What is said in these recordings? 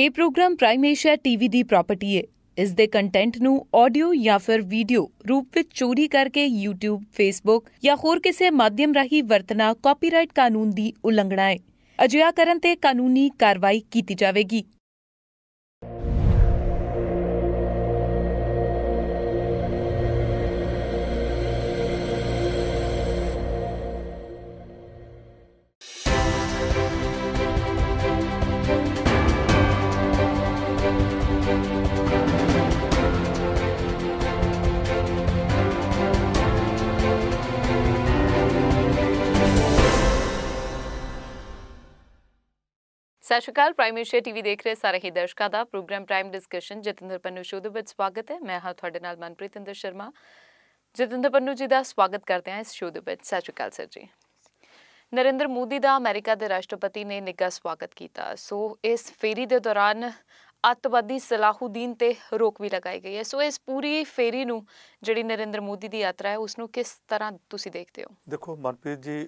ਇਹ program prime Asia TV ਦੀ property ਹੈ ਇਸ ਦੇ ਕੰਟੈਂਟ ਨੂੰ ਆਡੀਓ ਜਾਂ ਫਿਰ ਵੀਡੀਓ ਰੂਪ ਵਿੱਚ ਚੋਰੀ ਕਰਕੇ YouTube, Facebook ਜਾਂ ਹੋਰ ਕਿਸੇ ਮਾਧਿਅਮ ਰਾਹੀਂ ਵਰਤਣਾ ਕਾਪੀਰਾਈਟ ਕਾਨੂੰਨ ਦੀ ਉਲੰਘਣਾ ਹੈ ਅਜਿਹਾ ਕਰਨ ਤੇ ਕਾਨੂੰਨੀ ਕਾਰਵਾਈ ਕੀਤੀ ਜਾਵੇਗੀ ਸਤਿ ਸ਼੍ਰੀ ਅਕਾਲ ਪ੍ਰਾਈਮ ਏਸ਼ੀਆ ਟੀਵੀ ਦੇਖ ਰਹੇ ਸਾਰੇ ਹੀ ਦਰਸ਼ਕਾਂ ਦਾ program prime discussion Jatinder Pannu show ਦੇ ਵਿੱਚ ਸਵਾਗਤ ਹੈ ਮੈਂ ਹਾਂ ਤੁਹਾਡੇ ਨਾਲ ਮਨਪ੍ਰੀਤ ਇੰਦਰ ਸ਼ਰਮਾ ਜਤਿੰਦਰ ਪੰਨੂ ਜੀ ਦਾ ਸਵਾਗਤ ਕਰਦੇ ਹਾਂ ਇਸ ਸ਼ੋਅ ਦੇ ਵਿੱਚ ਸਤਿ ਸ਼੍ਰੀ ਅਕਾਲ ਸਰ ਜੀ ਨਰਿੰਦਰ ਮੋਦੀ ਦਾ ਅਮਰੀਕਾ ਦੇ ਰਾਸ਼ਟਰਪਤੀ ਨੇ ਨਿੱਘਾ ਸਵਾਗਤ ਕੀਤਾ ਸੋ ਇਸ ਫੇਰੀ ਦੇ ਦੌਰਾਨ ਅਤਵਾਦੀ ਸਲਾਹੂਦੀਨ ਤੇ ਰੋਕ ਵੀ ਲਗਾਈ ਗਈ ਹੈ ਸੋ ਇਸ ਪੂਰੀ ਫੇਰੀ ਨੂੰ ਜਿਹੜੀ ਨਰਿੰਦਰ ਮੋਦੀ ਦੀ ਯਾਤਰਾ ਹੈ ਉਸ ਨੂੰ ਕਿਸ ਤਰ੍ਹਾਂ ਤੁਸੀਂ ਦੇਖਦੇ ਹੋ ਦੇਖੋ ਮਨਪ੍ਰੀਤ ਜੀ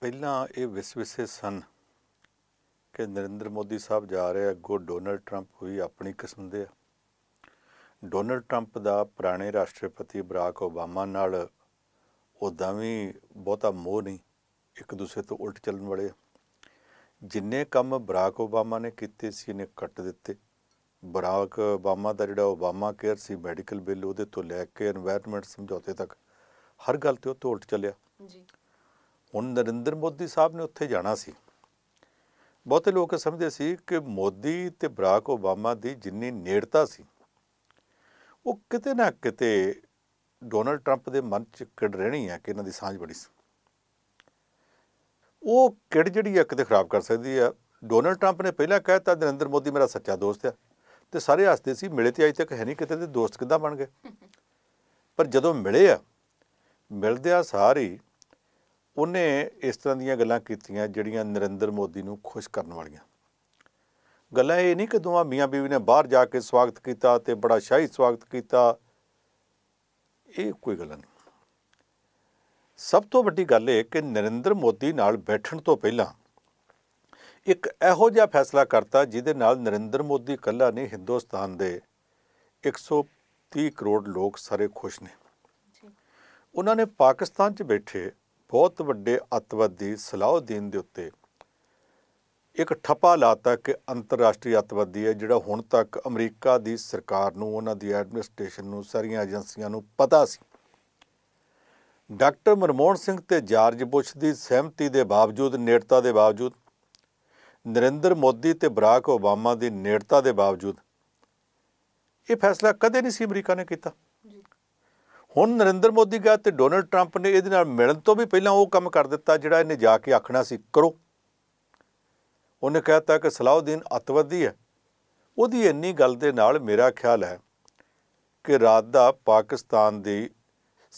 ਪਹਿਲਾਂ ਇਹ ਵਿਸਵਿਸੇ ਸਨ ਕਿ ਨਰਿੰਦਰ ਮੋਦੀ ਸਾਹਿਬ ਜਾ ਰਹੇ ਅੱਗੋਂ ਡੋਨਲਡ 트ੰਪ ਵੀ ਆਪਣੀ ਕਿਸਮ ਦੇ ਆ ਡੋਨਲਡ 트ੰਪ ਦਾ ਪੁਰਾਣੇ ਰਾਸ਼ਟਰਪਤੀ ਬਰਾਕ ਓਬਾਮਾ ਨਾਲ ਉਦਾਂ ਵੀ ਬਹੁਤਾ ਮੋਹ ਨਹੀਂ ਇੱਕ ਦੂਸਰੇ ਤੋਂ ਉਲਟ ਚੱਲਣ ਵਾਲੇ ਜਿੰਨੇ ਕੰਮ ਬਰਾਕ ਓਬਾਮਾ ਨੇ ਕੀਤੇ ਸੀ ਨੇ ਕੱਟ ਦਿੱਤੇ ਬਰਾਕ ਓਬਾਮਾ ਦਾ ਜਿਹੜਾ ਓਬਾਮਾ ਕੇਅਰ ਸੀ ਮੈਡੀਕਲ ਬਿੱਲ ਉਹਦੇ ਤੋਂ ਲੈ ਕੇ এনवायरमेंट ਸਮਝੌਤੇ ਤੱਕ ਹਰ ਗੱਲ ਤੇ ਉਹ ਤੋਂ ਉਲਟ ਚੱਲਿਆ ਜੀ ਹੁਣ ਨਰਿੰਦਰ ਮੋਦੀ ਸਾਹਿਬ ਨੇ ਉੱਥੇ ਜਾਣਾ ਸੀ ਬਹੁਤੇ ਲੋਕ ਸਮਝਦੇ ਸੀ ਕਿ ਮੋਦੀ ਤੇ ਬਰਾਕ ਓਬਾਮਾ ਦੀ ਜਿੰਨੀ ਨੇੜਤਾ ਸੀ ਉਹ ਕਿਤੇ ਨਾ ਕਿਤੇ ਡੋਨਲਡ ਟਰੰਪ ਦੇ ਮਨ 'ਚ ਕਿੜ ਰਹਿਣੀ ਹੈ ਕਿ ਇਹਨਾਂ ਦੀ ਸਾਂਝ ਬੜੀ ਸੀ ਉਹ ਕਿੜ ਜਿਹੜੀ ਇੱਕ ਤੇ ਖਰਾਬ ਕਰ ਸਕਦੀ ਆ ਡੋਨਲਡ ਟਰੰਪ ਨੇ ਪਹਿਲਾਂ ਕਹਿਤਾ ਨਰਿੰਦਰ ਮੋਦੀ ਮੇਰਾ ਸੱਚਾ ਦੋਸਤ ਆ ਤੇ ਸਾਰੇ ਹੱਸਦੇ ਸੀ ਮਿਲੇ ਤੇ ਅਜੇ ਤੱਕ ਹੈ ਨਹੀਂ ਕਿਤੇ ਤੇ ਦੋਸਤ ਕਿੱਦਾਂ ਬਣ ਗਏ ਪਰ ਜਦੋਂ ਮਿਲੇ ਆ ਮਿਲਦਿਆਂ ਸਾਰੇ ਉਹਨੇ ਇਸ ਤਰ੍ਹਾਂ ਦੀਆਂ ਗੱਲਾਂ ਕੀਤੀਆਂ ਜਿਹੜੀਆਂ ਨਰਿੰਦਰ ਮੋਦੀ ਨੂੰ ਖੁਸ਼ ਕਰਨ ਵਾਲੀਆਂ ਗੱਲਾਂ ਇਹ ਨਹੀਂ ਕਿ ਦੋਵਾਂ ਮੀਆਂ ਬੀਵੀ ਨੇ ਬਾਹਰ ਜਾ ਕੇ ਸਵਾਗਤ ਕੀਤਾ ਤੇ ਬੜਾ ਸ਼ਾਹੀ ਸਵਾਗਤ ਕੀਤਾ ਇਹ ਕੋਈ ਗੱਲ ਨਹੀਂ ਸਭ ਤੋਂ ਵੱਡੀ ਗੱਲ ਇਹ ਕਿ ਨਰਿੰਦਰ ਮੋਦੀ ਨਾਲ ਬੈਠਣ ਤੋਂ ਪਹਿਲਾਂ ਇੱਕ ਇਹੋ ਜਿਹਾ ਫੈਸਲਾ ਕਰਤਾ ਜਿਹਦੇ ਨਾਲ ਨਰਿੰਦਰ ਮੋਦੀ ਇਕੱਲਾ ਨਹੀਂ ਹਿੰਦੁਸਤਾਨ ਦੇ 130 ਕਰੋੜ ਲੋਕ ਸਾਰੇ ਖੁਸ਼ ਨੇ ਉਹਨਾਂ ਨੇ ਪਾਕਿਸਤਾਨ 'ਚ ਬੈਠੇ ਬਹੁਤ ਵੱਡੇ ਅਤਵਾਦੀ ਸਲਾਹੁਦੀਨ ਦੇ ਉੱਤੇ ਇੱਕ ਠੱਪਾ ਲਾਤਾ ਕਿ ਅੰਤਰਰਾਸ਼ਟਰੀ ਅਤਵਾਦੀ ਹੈ ਜਿਹੜਾ ਹੁਣ ਤੱਕ ਅਮਰੀਕਾ ਦੀ ਸਰਕਾਰ ਨੂੰ ਉਹਨਾਂ ਦੀ ਐਡਮਿਨਿਸਟ੍ਰੇਸ਼ਨ ਨੂੰ ਸਾਰੀਆਂ ਏਜੰਸੀਆਂ ਨੂੰ ਪਤਾ ਸੀ ਡਾਕਟਰ ਮਰਮੋਹਨ ਸਿੰਘ ਤੇ ਜਾਰਜ ਬੁਸ਼ ਦੀ ਸਹਿਮਤੀ ਦੇ ਬਾਵਜੂਦ ਨੇੜਤਾ ਦੇ ਬਾਵਜੂਦ ਨਰਿੰਦਰ ਮੋਦੀ ਤੇ ਬਰਾਕ ਓਬਾਮਾ ਦੀ ਨੇੜਤਾ ਦੇ ਬਾਵਜੂਦ ਇਹ ਫੈਸਲਾ ਕਦੇ ਨਹੀਂ ਸੀ ਅਮਰੀਕਾ ਨੇ ਕੀਤਾ ਹੁਣ ਨਰਿੰਦਰ ਮੋਦੀ ਗਿਆ ਤੇ ਡੋਨਲਡ ਟਰੰਪ ਨੇ ਇਹਦੇ ਨਾਲ ਮਿਲਣ ਤੋਂ ਵੀ ਪਹਿਲਾਂ ਉਹ ਕੰਮ ਕਰ ਦਿੱਤਾ ਜਿਹੜਾ ਇਹਨੇ ਜਾ ਕੇ ਆਖਣਾ ਸੀ ਕਰੋ ਉਹਨੇ ਕਹਿਤਾ ਕਿ ਸਲਾਉਦੀਨ ਅਤਵਦੀ ਹੈ ਉਹਦੀ ਇੰਨੀ ਗੱਲ ਦੇ ਨਾਲ ਮੇਰਾ ਖਿਆਲ ਹੈ ਕਿ ਰਾਤ ਦਾ ਪਾਕਿਸਤਾਨ ਦੀ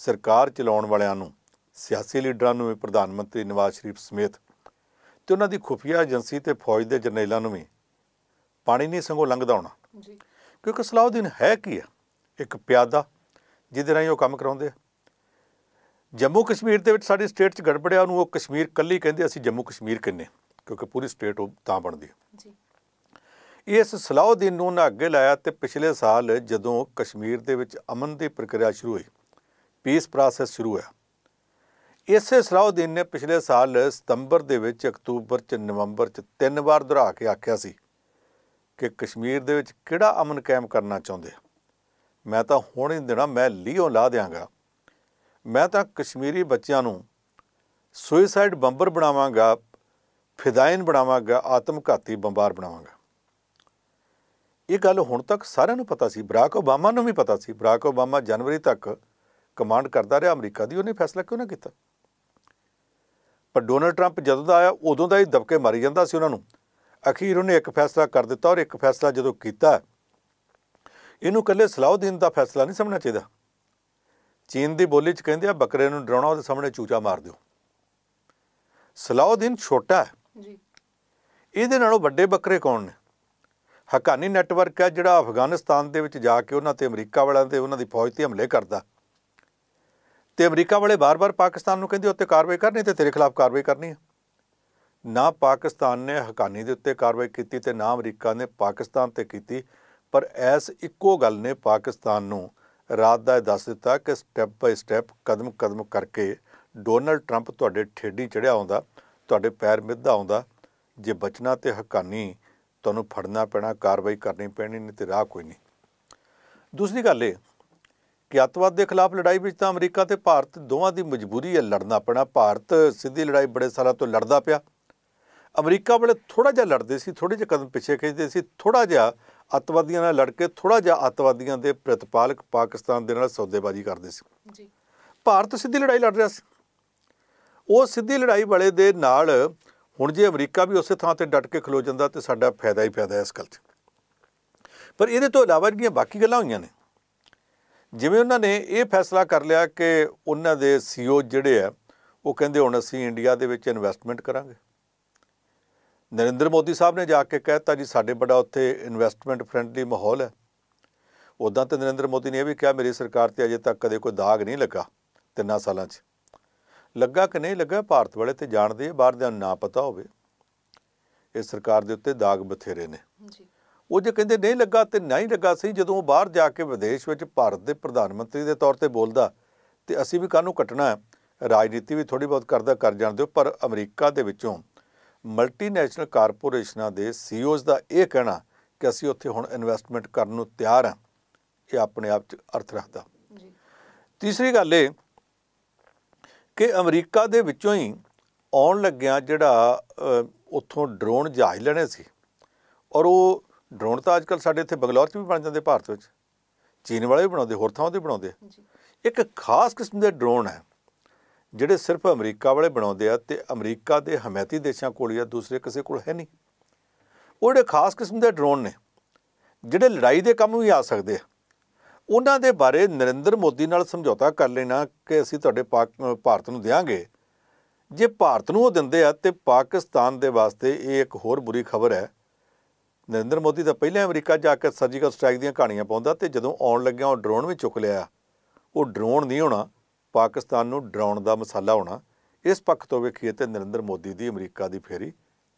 ਸਰਕਾਰ ਚਲਾਉਣ ਵਾਲਿਆਂ ਨੂੰ ਸਿਆਸੀ ਲੀਡਰਾਂ ਨੂੰ ਵੀ ਪ੍ਰਧਾਨ ਮੰਤਰੀ ਨਵਾਜ਼ ਸ਼ਰੀਫ ਸਮੇਤ ਤੇ ਉਹਨਾਂ ਦੀ ਖੁਫੀਆ ਏਜੰਸੀ ਤੇ ਫੌਜ ਦੇ ਜਰਨੈਲਾਂ ਨੂੰ ਵੀ ਪਾਣੀ ਨਹੀਂ ਸੰਗੋ ਲੰਘਦਾ ਹੋਣਾ ਜੀ ਕਿਉਂਕਿ ਸਲਾਉਦੀਨ ਹੈ ਕੀ ਹੈ ਇੱਕ ਪਿਆਦਾ ਜਿਹਦੇ ਰਾਹੀਂ ਉਹ ਕੰਮ ਕਰਾਉਂਦੇ ਆ ਜੰਮੂ ਕਸ਼ਮੀਰ ਦੇ ਵਿੱਚ ਸਾਡੀ ਸਟੇਟ 'ਚ ਗੜਬੜਿਆ ਉਹਨੂੰ ਉਹ ਕਸ਼ਮੀਰ ਕੱਲੀ ਕਹਿੰਦੇ ਅਸੀਂ ਜੰਮੂ ਕਸ਼ਮੀਰ ਕਿੰਨੇ ਕਿਉਂਕਿ ਪੂਰੀ ਸਟੇਟ ਉਹ ਤਾਂ ਬਣਦੀ ਹੈ ਜੀ ਇਸ ਸਲਾਹੁਦੀਨ ਨੂੰ ਉਹਨਾਂ ਅੱਗੇ ਲਾਇਆ ਤੇ ਪਿਛਲੇ ਸਾਲ ਜਦੋਂ ਕਸ਼ਮੀਰ ਦੇ ਵਿੱਚ ਅਮਨ ਦੀ ਪ੍ਰਕਿਰਿਆ ਸ਼ੁਰੂ ਹੋਈ ਪੀਸ ਪ੍ਰੋਸੈਸ ਸ਼ੁਰੂ ਹੋਇਆ ਇਸੇ ਸਲਾਹੁਦੀਨ ਨੇ ਪਿਛਲੇ ਸਾਲ ਸਤੰਬਰ ਦੇ ਵਿੱਚ ਅਕਤੂਬਰ ਚ ਨਵੰਬਰ ਚ ਤਿੰਨ ਵਾਰ ਦੁਹਰਾ ਕੇ ਆਖਿਆ ਸੀ ਕਿ ਕਸ਼ਮੀਰ ਦੇ ਵਿੱਚ ਕਿਹੜਾ ਅਮਨ ਕਾਇਮ ਕਰਨਾ ਚਾਹੁੰਦੇ ਆ ਮੈਂ ਤਾਂ ਹੁਣ ਹੀ ਦੇਣਾ ਮੈਂ ਲੀਓ ਲਾ ਦਿਆਂਗਾ ਮੈਂ ਤਾਂ ਕਸ਼ਮੀਰੀ ਬੱਚਿਆਂ ਨੂੰ ਸੁਇਸਾਈਡ ਬੰਬਰ ਬਣਾਵਾਂਗਾ ਫਿਦਾਇਨ ਬਣਾਵਾਂਗਾ ਆਤਮਘਾਤੀ ਬੰਬਾਰ ਬਣਾਵਾਂਗਾ ਇਹ ਗੱਲ ਹੁਣ ਤੱਕ ਸਾਰਿਆਂ ਨੂੰ ਪਤਾ ਸੀ ਬਰਾਕ ਓਬਾਮਾ ਨੂੰ ਵੀ ਪਤਾ ਸੀ ਬਰਾਕ ਓਬਾਮਾ ਜਨਵਰੀ ਤੱਕ ਕਮਾਂਡ ਕਰਦਾ ਰਿਹਾ ਅਮਰੀਕਾ ਦੀ ਉਹਨੇ ਫੈਸਲਾ ਕਿਉਂ ਨਾ ਕੀਤਾ ਪਰ ਡੋਨਲਡ ਟਰੰਪ ਜਦੋਂ ਦਾ ਆਇਆ ਉਦੋਂ ਦਾ ਹੀ ਦਬਕੇ ਮਾਰੀ ਜਾਂਦਾ ਸੀ ਉਹਨਾਂ ਨੂੰ ਅਖੀਰ ਉਹਨੇ ਇੱਕ ਫੈਸਲਾ ਕਰ ਦਿੱਤਾ ਔਰ ਇੱਕ ਫੈਸਲਾ ਜਦੋਂ ਕੀਤਾ ਇਹਨੂੰ ਇਕੱਲੇ ਸਲਾਉਦੀਨ ਦਾ ਫੈਸਲਾ ਨਹੀਂ ਸਮਝਣਾ ਚਾਹੀਦਾ ਚੀਨ ਦੀ ਬੋਲੀ 'ਚ ਕਹਿੰਦੇ ਆ ਬੱਕਰੇ ਨੂੰ ਡਰਾਉਣਾ ਉਹਦੇ ਸਾਹਮਣੇ ਚੂਚਾ ਮਾਰ ਦਿਓ ਸਲਾਉਦੀਨ ਛੋਟਾ ਹੈ ਜੀ ਇਹਦੇ ਨਾਲੋਂ ਵੱਡੇ ਬੱਕਰੇ ਕੌਣ ਨੇ ਹਕਾਨੀ ਨੈਟਵਰਕ ਹੈ ਜਿਹੜਾ ਅਫਗਾਨਿਸਤਾਨ ਦੇ ਵਿੱਚ ਜਾ ਕੇ ਉਹਨਾਂ ਤੇ ਅਮਰੀਕਾ ਵਾਲਿਆਂ ਤੇ ਉਹਨਾਂ ਦੀ ਫੌਜ ਤੇ ਹਮਲੇ ਕਰਦਾ ਤੇ ਅਮਰੀਕਾ ਵਾਲੇ ਬਾਰ-ਬਾਰ ਪਾਕਿਸਤਾਨ ਨੂੰ ਕਹਿੰਦੇ ਉੱਤੇ ਕਾਰਵਾਈ ਕਰਨੀ ਤੇ ਤੇਰੇ ਖਿਲਾਫ ਕਾਰਵਾਈ ਕਰਨੀ ਹੈ ਨਾ ਪਾਕਿਸਤਾਨ ਨੇ ਹਕਾਨੀ ਦੇ ਉੱਤੇ ਕਾਰਵਾਈ ਕੀਤੀ ਤੇ ਨਾ ਅਮਰੀਕਾ ਨੇ ਪਾਕਿਸਤਾਨ ਤੇ ਕੀਤੀ ਪਰ ਐਸ ਇੱਕੋ ਗੱਲ ਨੇ ਪਾਕਿਸਤਾਨ ਨੂੰ ਰਾਤ ਦਾ ਦੱਸ ਦਿੱਤਾ ਕਿ ਸਟੈਪ ਬਾਈ ਸਟੈਪ ਕਦਮ ਕਦਮ ਕਰਕੇ ਡੋਨਲਡ 트ੰਪ ਤੁਹਾਡੇ ਠੇਡੀ ਚੜਿਆ ਆਉਂਦਾ ਤੁਹਾਡੇ ਪੈਰ ਮਿੱਧਾ ਆਉਂਦਾ ਜੇ ਬਚਣਾ ਤੇ ਹਕਾਨੀ ਤੁਹਾਨੂੰ ਫੜਨਾ ਪੈਣਾ ਕਾਰਵਾਈ ਕਰਨੀ ਪੈਣੀ ਨਹੀਂ ਤੇ ਰਾਹ ਕੋਈ ਨਹੀਂ ਦੂਸਰੀ ਗੱਲ ਇਹ ਕਿ ਅਤਵਾਦ ਦੇ ਖਿਲਾਫ ਲੜਾਈ ਵਿੱਚ ਤਾਂ ਅਮਰੀਕਾ ਤੇ ਭਾਰਤ ਦੋਵਾਂ ਦੀ ਮਜਬੂਰੀ ਹੈ ਲੜਨਾ ਪੈਣਾ ਭਾਰਤ ਸਿੱਧੀ ਲੜਾਈ ਬੜੇ ਸਾਲਾਂ ਤੋਂ ਲੜਦਾ ਪਿਆ ਅਮਰੀਕਾ ਵਾਲੇ ਥੋੜਾ ਜਿਹਾ ਲੜਦੇ ਸੀ ਥੋੜੇ ਜਿਹਾ ਕਦਮ ਪਿੱਛੇ ਖਿੱਚਦੇ ਸੀ ਥੋੜਾ ਜਿਹਾ ਅੱਤਵਾਦੀਆਂ ਨਾਲ ਲੜ ਕੇ ਥੋੜਾ ਜਿਹਾ ਅੱਤਵਾਦੀਆਂ ਦੇ ਪ੍ਰਤਪਾਲਕ ਪਾਕਿਸਤਾਨ ਦੇ ਨਾਲ ਸੌਦੇਬਾਜ਼ੀ ਕਰਦੇ ਸੀ ਜੀ ਭਾਰਤ ਸਿੱਧੀ ਲੜਾਈ ਲੜ ਰਿਹਾ ਸੀ ਉਹ ਸਿੱਧੀ ਲੜਾਈ ਵਾਲੇ ਦੇ ਨਾਲ ਹੁਣ ਜੇ ਅਮਰੀਕਾ ਵੀ ਉਸੇ ਥਾਂ ਤੇ ਡਟ ਕੇ ਖਲੋ ਜਾਂਦਾ ਤੇ ਸਾਡਾ ਫਾਇਦਾ ਹੀ ਫਾਇਦਾ ਇਸ ਗੱਲ 'ਚ ਪਰ ਇਹਦੇ ਤੋਂ ਇਲਾਵਾ ਜਿਹੜੀਆਂ ਬਾਕੀ ਗੱਲਾਂ ਹੋਈਆਂ ਨੇ ਜਿਵੇਂ ਉਹਨਾਂ ਨੇ ਇਹ ਫੈਸਲਾ ਕਰ ਲਿਆ ਕਿ ਉਹਨਾਂ ਦੇ ਸੀਓ ਜਿਹੜੇ ਆ ਉਹ ਕਹਿੰਦੇ ਹੁਣ ਅਸੀਂ ਇੰਡੀਆ ਦੇ ਵਿੱਚ ਇਨਵੈਸਟਮੈਂਟ ਕਰਾਂਗੇ ਨਰਿੰਦਰ ਮੋਦੀ ਸਾਹਿਬ ਨੇ ਜਾ ਕੇ ਕਹਿਤਾ ਜੀ ਸਾਡੇ ਬੜਾ ਉੱਥੇ ਇਨਵੈਸਟਮੈਂਟ ਫ੍ਰੈਂਡਲੀ ਮਾਹੌਲ ਹੈ ਉਦਾਂ ਤੇ ਨਰਿੰਦਰ ਮੋਦੀ ਨੇ ਇਹ ਵੀ ਕਿਹਾ ਮੇਰੀ ਸਰਕਾਰ ਤੇ ਅਜੇ ਤੱਕ ਕਦੇ ਕੋਈ ਦਾਗ ਨਹੀਂ ਲੱਗਾ ਤਿੰਨਾਂ ਸਾਲਾਂ 'ਚ ਲੱਗਾ ਕਿ ਨਹੀਂ ਲੱਗਾ ਭਾਰਤ ਵਾਲੇ ਤੇ ਜਾਣਦੇ ਆ ਬਾਹਰ ਦੇ ਨਾ ਪਤਾ ਹੋਵੇ ਇਹ ਸਰਕਾਰ ਦੇ ਉੱਤੇ ਦਾਗ ਬਥੇਰੇ ਨੇ ਜੀ ਉਹ ਜੇ ਕਹਿੰਦੇ ਨਹੀਂ ਲੱਗਾ ਤੇ ਨਹੀਂ ਲੱਗਾ ਸਹੀ ਜਦੋਂ ਉਹ ਬਾਹਰ ਜਾ ਕੇ ਵਿਦੇਸ਼ ਵਿੱਚ ਭਾਰਤ ਦੇ ਪ੍ਰਧਾਨ ਮੰਤਰੀ ਦੇ ਤੌਰ ਤੇ ਬੋਲਦਾ ਤੇ ਅਸੀਂ ਵੀ ਕਾਹਨੂੰ ਕੱਟਣਾ ਰਾਜਨੀਤੀ ਵੀ ਥੋੜੀ ਬਹੁਤ ਕਰਦਾ ਕਰ ਜਾਣਦੇ ਹੋ ਪਰ ਅਮਰੀਕਾ ਦੇ ਵਿੱਚੋਂ ਮਲਟੀਨੈਸ਼ਨਲ ਕਾਰਪੋਰੇਸ਼ਨਾਂ ਦੇ ਸੀਓਜ਼ e ਦਾ ਇਹ ਕਹਿਣਾ ਕਿ ਅਸੀਂ ਉੱਥੇ ਹੁਣ ਇਨਵੈਸਟਮੈਂਟ ਕਰਨ ਨੂੰ ਤਿਆਰ ਹਾਂ ਇਹ ਆਪਣੇ ਆਪ 'ਚ ਅਰਥ ਰੱਖਦਾ ਜੀ ਤੀਸਰੀ ਗੱਲ ਇਹ ਕਿ ਅਮਰੀਕਾ ਦੇ ਵਿੱਚੋਂ ਹੀ ਆਉਣ ਲੱਗਿਆ ਜਿਹੜਾ ਉੱਥੋਂ ਡਰੋਨ ਜਹਾਜ਼ ਲੈਣੇ ਸੀ ਔਰ ਉਹ ਡਰੋਨ ਤਾਂ ਅੱਜਕੱਲ ਸਾਡੇ ਇੱਥੇ ਬੰਗਲੌਰ 'ਚ ਵੀ ਬਣ ਜਾਂਦੇ ਭਾਰਤ ਵਿੱਚ ਚੀਨ ਵਾਲੇ ਵੀ ਬਣਾਉਂਦੇ ਹੋਰ ਥਾਵਾਂ ਤੇ ਬਣਾਉਂਦੇ ਇੱਕ ਖਾਸ ਕਿਸਮ ਦੇ ਡਰੋਨ ਹੈ ਜਿਹੜੇ ਸਿਰਫ ਅਮਰੀਕਾ ਵਾਲੇ ਬਣਾਉਂਦੇ ਆ ਤੇ ਅਮਰੀਕਾ ਦੇ ਹਮਾਇਤੀ ਦੇਸ਼ਾਂ ਕੋਲ ਜਾਂ ਦੂਸਰੇ ਕਿਸੇ ਕੋਲ ਹੈ ਨਹੀਂ ਉਹ ਜਿਹੜੇ ਖਾਸ ਕਿਸਮ ਦੇ ਡਰੋਨ ਨੇ ਜਿਹੜੇ ਲੜਾਈ ਦੇ ਕੰਮ ਵੀ ਆ ਸਕਦੇ ਆ ਉਹਨਾਂ ਦੇ ਬਾਰੇ ਨਰਿੰਦਰ ਮੋਦੀ ਨਾਲ ਸਮਝੌਤਾ ਕਰ ਲੈਣਾ ਕਿ ਅਸੀਂ ਤੁਹਾਡੇ ਭਾਰਤ ਨੂੰ ਦੇਾਂਗੇ ਜੇ ਭਾਰਤ ਨੂੰ ਉਹ ਦਿੰਦੇ ਆ ਤੇ ਪਾਕਿਸਤਾਨ ਦੇ ਵਾਸਤੇ ਇਹ ਇੱਕ ਹੋਰ ਬੁਰੀ ਖਬਰ ਹੈ ਨਰਿੰਦਰ ਮੋਦੀ ਤਾਂ ਪਹਿਲਾਂ ਅਮਰੀਕਾ ਜਾ ਕੇ ਸਰਜੀਕਲ ਸਟ੍ਰਾਈਕ ਦੀਆਂ ਕਹਾਣੀਆਂ ਪਾਉਂਦਾ ਤੇ ਜਦੋਂ ਆਉਣ ਲੱਗਿਆ ਉਹ ਡਰੋਨ ਵੀ ਚੁੱਕ ਲਿਆ ਉਹ ਡਰੋਨ ਨਹੀਂ ਹੋਣਾ ਪਾਕਿਸਤਾਨ ਨੂੰ ਡਰਾਉਣ ਦਾ ਮਸਾਲਾ ਹੋਣਾ ਇਸ ਪੱਖ ਤੋਂ ਵੇਖੀਏ ਤੇ ਨਰਿੰਦਰ ਮੋਦੀ ਦੀ ਅਮਰੀਕਾ ਦੀ ਫੇਰੀ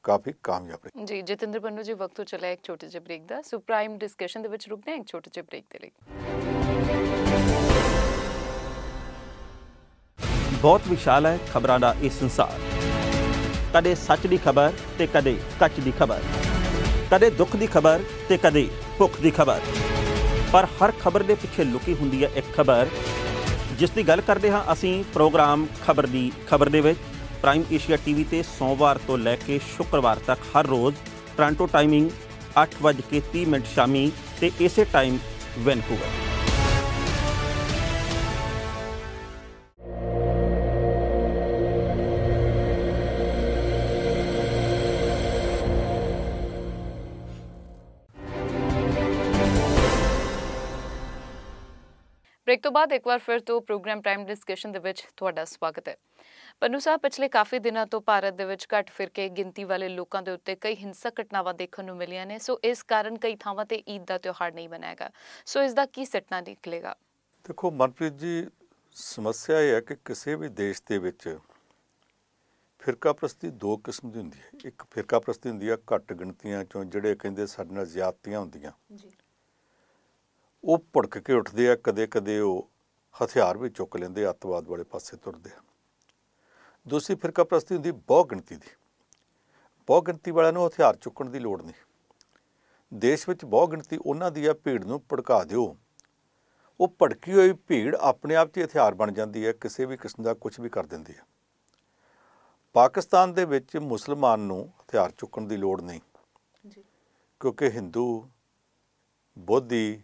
ਕਾਫੀ ਕਾਮਯਾਬ ਰਹੀ ਜੀ ਜਤਿੰਦਰ ਪੰਨੂ ਜੀ ਵਕਤ ਤੋਂ ਚਲਾ ਇੱਕ ਛੋਟੇ ਜਿਹੇ ਬ੍ਰੇਕ ਦਾ ਸੁਪਰਾਈਮ ਡਿਸਕਸ਼ਨ ਦੇ ਵਿੱਚ ਰੁਕਦੇ ਹਾਂ ਇੱਕ ਛੋਟੇ ਜਿਹੇ ਬ੍ਰੇਕ ਦੇ ਲਈ ਬਹੁਤ ਵਿਸ਼ਾਲ ਹੈ ਖਬਰਾਂ ਦਾ ਇਹ ਸੰਸਾਰ ਕਦੇ ਸੱਚ ਦੀ ਖਬਰ ਤੇ ਕਦੇ ਕੱਚ ਦੀ ਖਬਰ ਕਦੇ ਦੁੱਖ ਦੀ ਖਬਰ ਤੇ ਕਦੇ ਭੁੱਖ ਦੀ ਖਬਰ ਪਰ ਹਰ ਖਬਰ ਦੇ ਪਿੱਛੇ ਲੁਕੀ ਹੁੰਦੀ ਹੈ ਇੱਕ ਖਬਰ ਜਿਸ ਦੀ ਗੱਲ ਕਰਦੇ ਹਾਂ ਅਸੀਂ ਪ੍ਰੋਗਰਾਮ ਖਬਰ ਦੀ ਖਬਰ ਦੇ ਵਿੱਚ ਪ੍ਰਾਈਮ ਏਸ਼ੀਆ ਟੀਵੀ ਤੇ ਸੋਮਵਾਰ ਤੋਂ ਲੈ ਕੇ ਸ਼ੁੱਕਰਵਾਰ ਤੱਕ ਹਰ ਰੋਜ਼ ਟ੍ਰਾਂਟੋ ਟਾਈਮਿੰਗ 8:30 ਮਿੰਟ ਸ਼ਾਮੀ ਤੇ ਇਸੇ ਟਾਈਮ ਵੈਨਕੂਵਰ ਬ੍ਰੇਕ ਤੋਂ ਬਾਅਦ ਇੱਕ ਵਾਰ ਫਿਰ ਤੋਂ ਪ੍ਰੋਗਰਾਮ ਟਾਈਮ ਡਿਸਕਸ਼ਨ ਦੇ ਵਿੱਚ ਤੁਹਾਡਾ ਸਵਾਗਤ ਹੈ ਪੰਨੂ ਸਾਹਿਬ ਪਿਛਲੇ ਕਾਫੀ ਦਿਨਾਂ ਤੋਂ ਭਾਰਤ ਦੇ ਵਿੱਚ ਘੱਟ ਫਿਰਕੇ ਗਿਣਤੀ ਵਾਲੇ ਲੋਕਾਂ ਦੇ ਉੱਤੇ ਕਈ ਹਿੰਸਕ ਘਟਨਾਵਾਂ ਦੇਖਣ ਨੂੰ ਮਿਲੀਆਂ ਨੇ ਸੋ ਇਸ ਕਾਰਨ ਕਈ ਥਾਵਾਂ ਤੇ ਈਦ ਦਾ ਤਿਉਹਾਰ ਨਹੀਂ ਮਨਾਇਆਗਾ ਸੋ ਇਸ ਦਾ ਕੀ ਸਟਨਾ ਨਿਕਲੇਗਾ ਦੇਖੋ ਮਨਪ੍ਰੀਤ ਜੀ ਸਮੱਸਿਆ ਇਹ ਹੈ ਕਿ ਕਿਸੇ ਵੀ ਦੇਸ਼ ਦੇ ਵਿੱਚ ਫਿਰਕਾ ਪ੍ਰਸਤੀ ਦੋ ਕਿਸਮ ਦੀ ਹੁੰਦੀ ਹੈ ਇੱਕ ਫਿਰਕਾ ਪ੍ਰਸਤੀ ਹੁੰਦੀ ਹੈ ਘੱਟ ਗਿਣਤੀਆਂ ਚੋਂ ਜਿਹੜੇ ਕਹਿੰਦੇ ਸਾਡੇ ਨਾਲ ਜ਼ਿਆਦਤੀਆਂ ਹੁੰਦੀਆਂ ਜੀ ਉਹ ਭੜਕ ਕੇ ਉੱਠਦੇ ਆ ਕਦੇ-ਕਦੇ ਉਹ ਹਥਿਆਰ ਵੀ ਚੁੱਕ ਲੈਂਦੇ ਅੱਤਵਾਦ ਵਾਲੇ ਪਾਸੇ ਤੁਰਦੇ ਆ ਦੂਸਰੀ ਫਿਰਕਾ ਪ੍ਰਸਤੀ ਹੁੰਦੀ ਬਹੁ ਗਿਣਤੀ ਦੀ ਬਹੁ ਗਿਣਤੀ ਵਾਲਿਆਂ ਨੂੰ ਹਥਿਆਰ ਚੁੱਕਣ ਦੀ ਲੋੜ ਨਹੀਂ ਦੇਸ਼ ਵਿੱਚ ਬਹੁ ਗਿਣਤੀ ਉਹਨਾਂ ਦੀ ਆ ਭੀੜ ਨੂੰ ਭੜਕਾ ਦਿਓ ਉਹ ਭੜਕੀ ਹੋਈ ਭੀੜ ਆਪਣੇ ਆਪ 'ਚ ਹਥਿਆਰ ਬਣ ਜਾਂਦੀ ਹੈ ਕਿਸੇ ਵੀ ਕਿਸਮ ਦਾ ਕੁਝ ਵੀ ਕਰ ਦਿੰਦੀ ਹੈ ਪਾਕਿਸਤਾਨ ਦੇ ਵਿੱਚ ਮੁਸਲਮਾਨ ਨੂੰ ਹਥਿਆਰ ਚੁੱਕਣ ਦੀ ਲੋੜ ਨਹੀਂ ਜੀ ਕਿਉਂਕਿ ਹਿੰਦੂ ਬੋਧੀ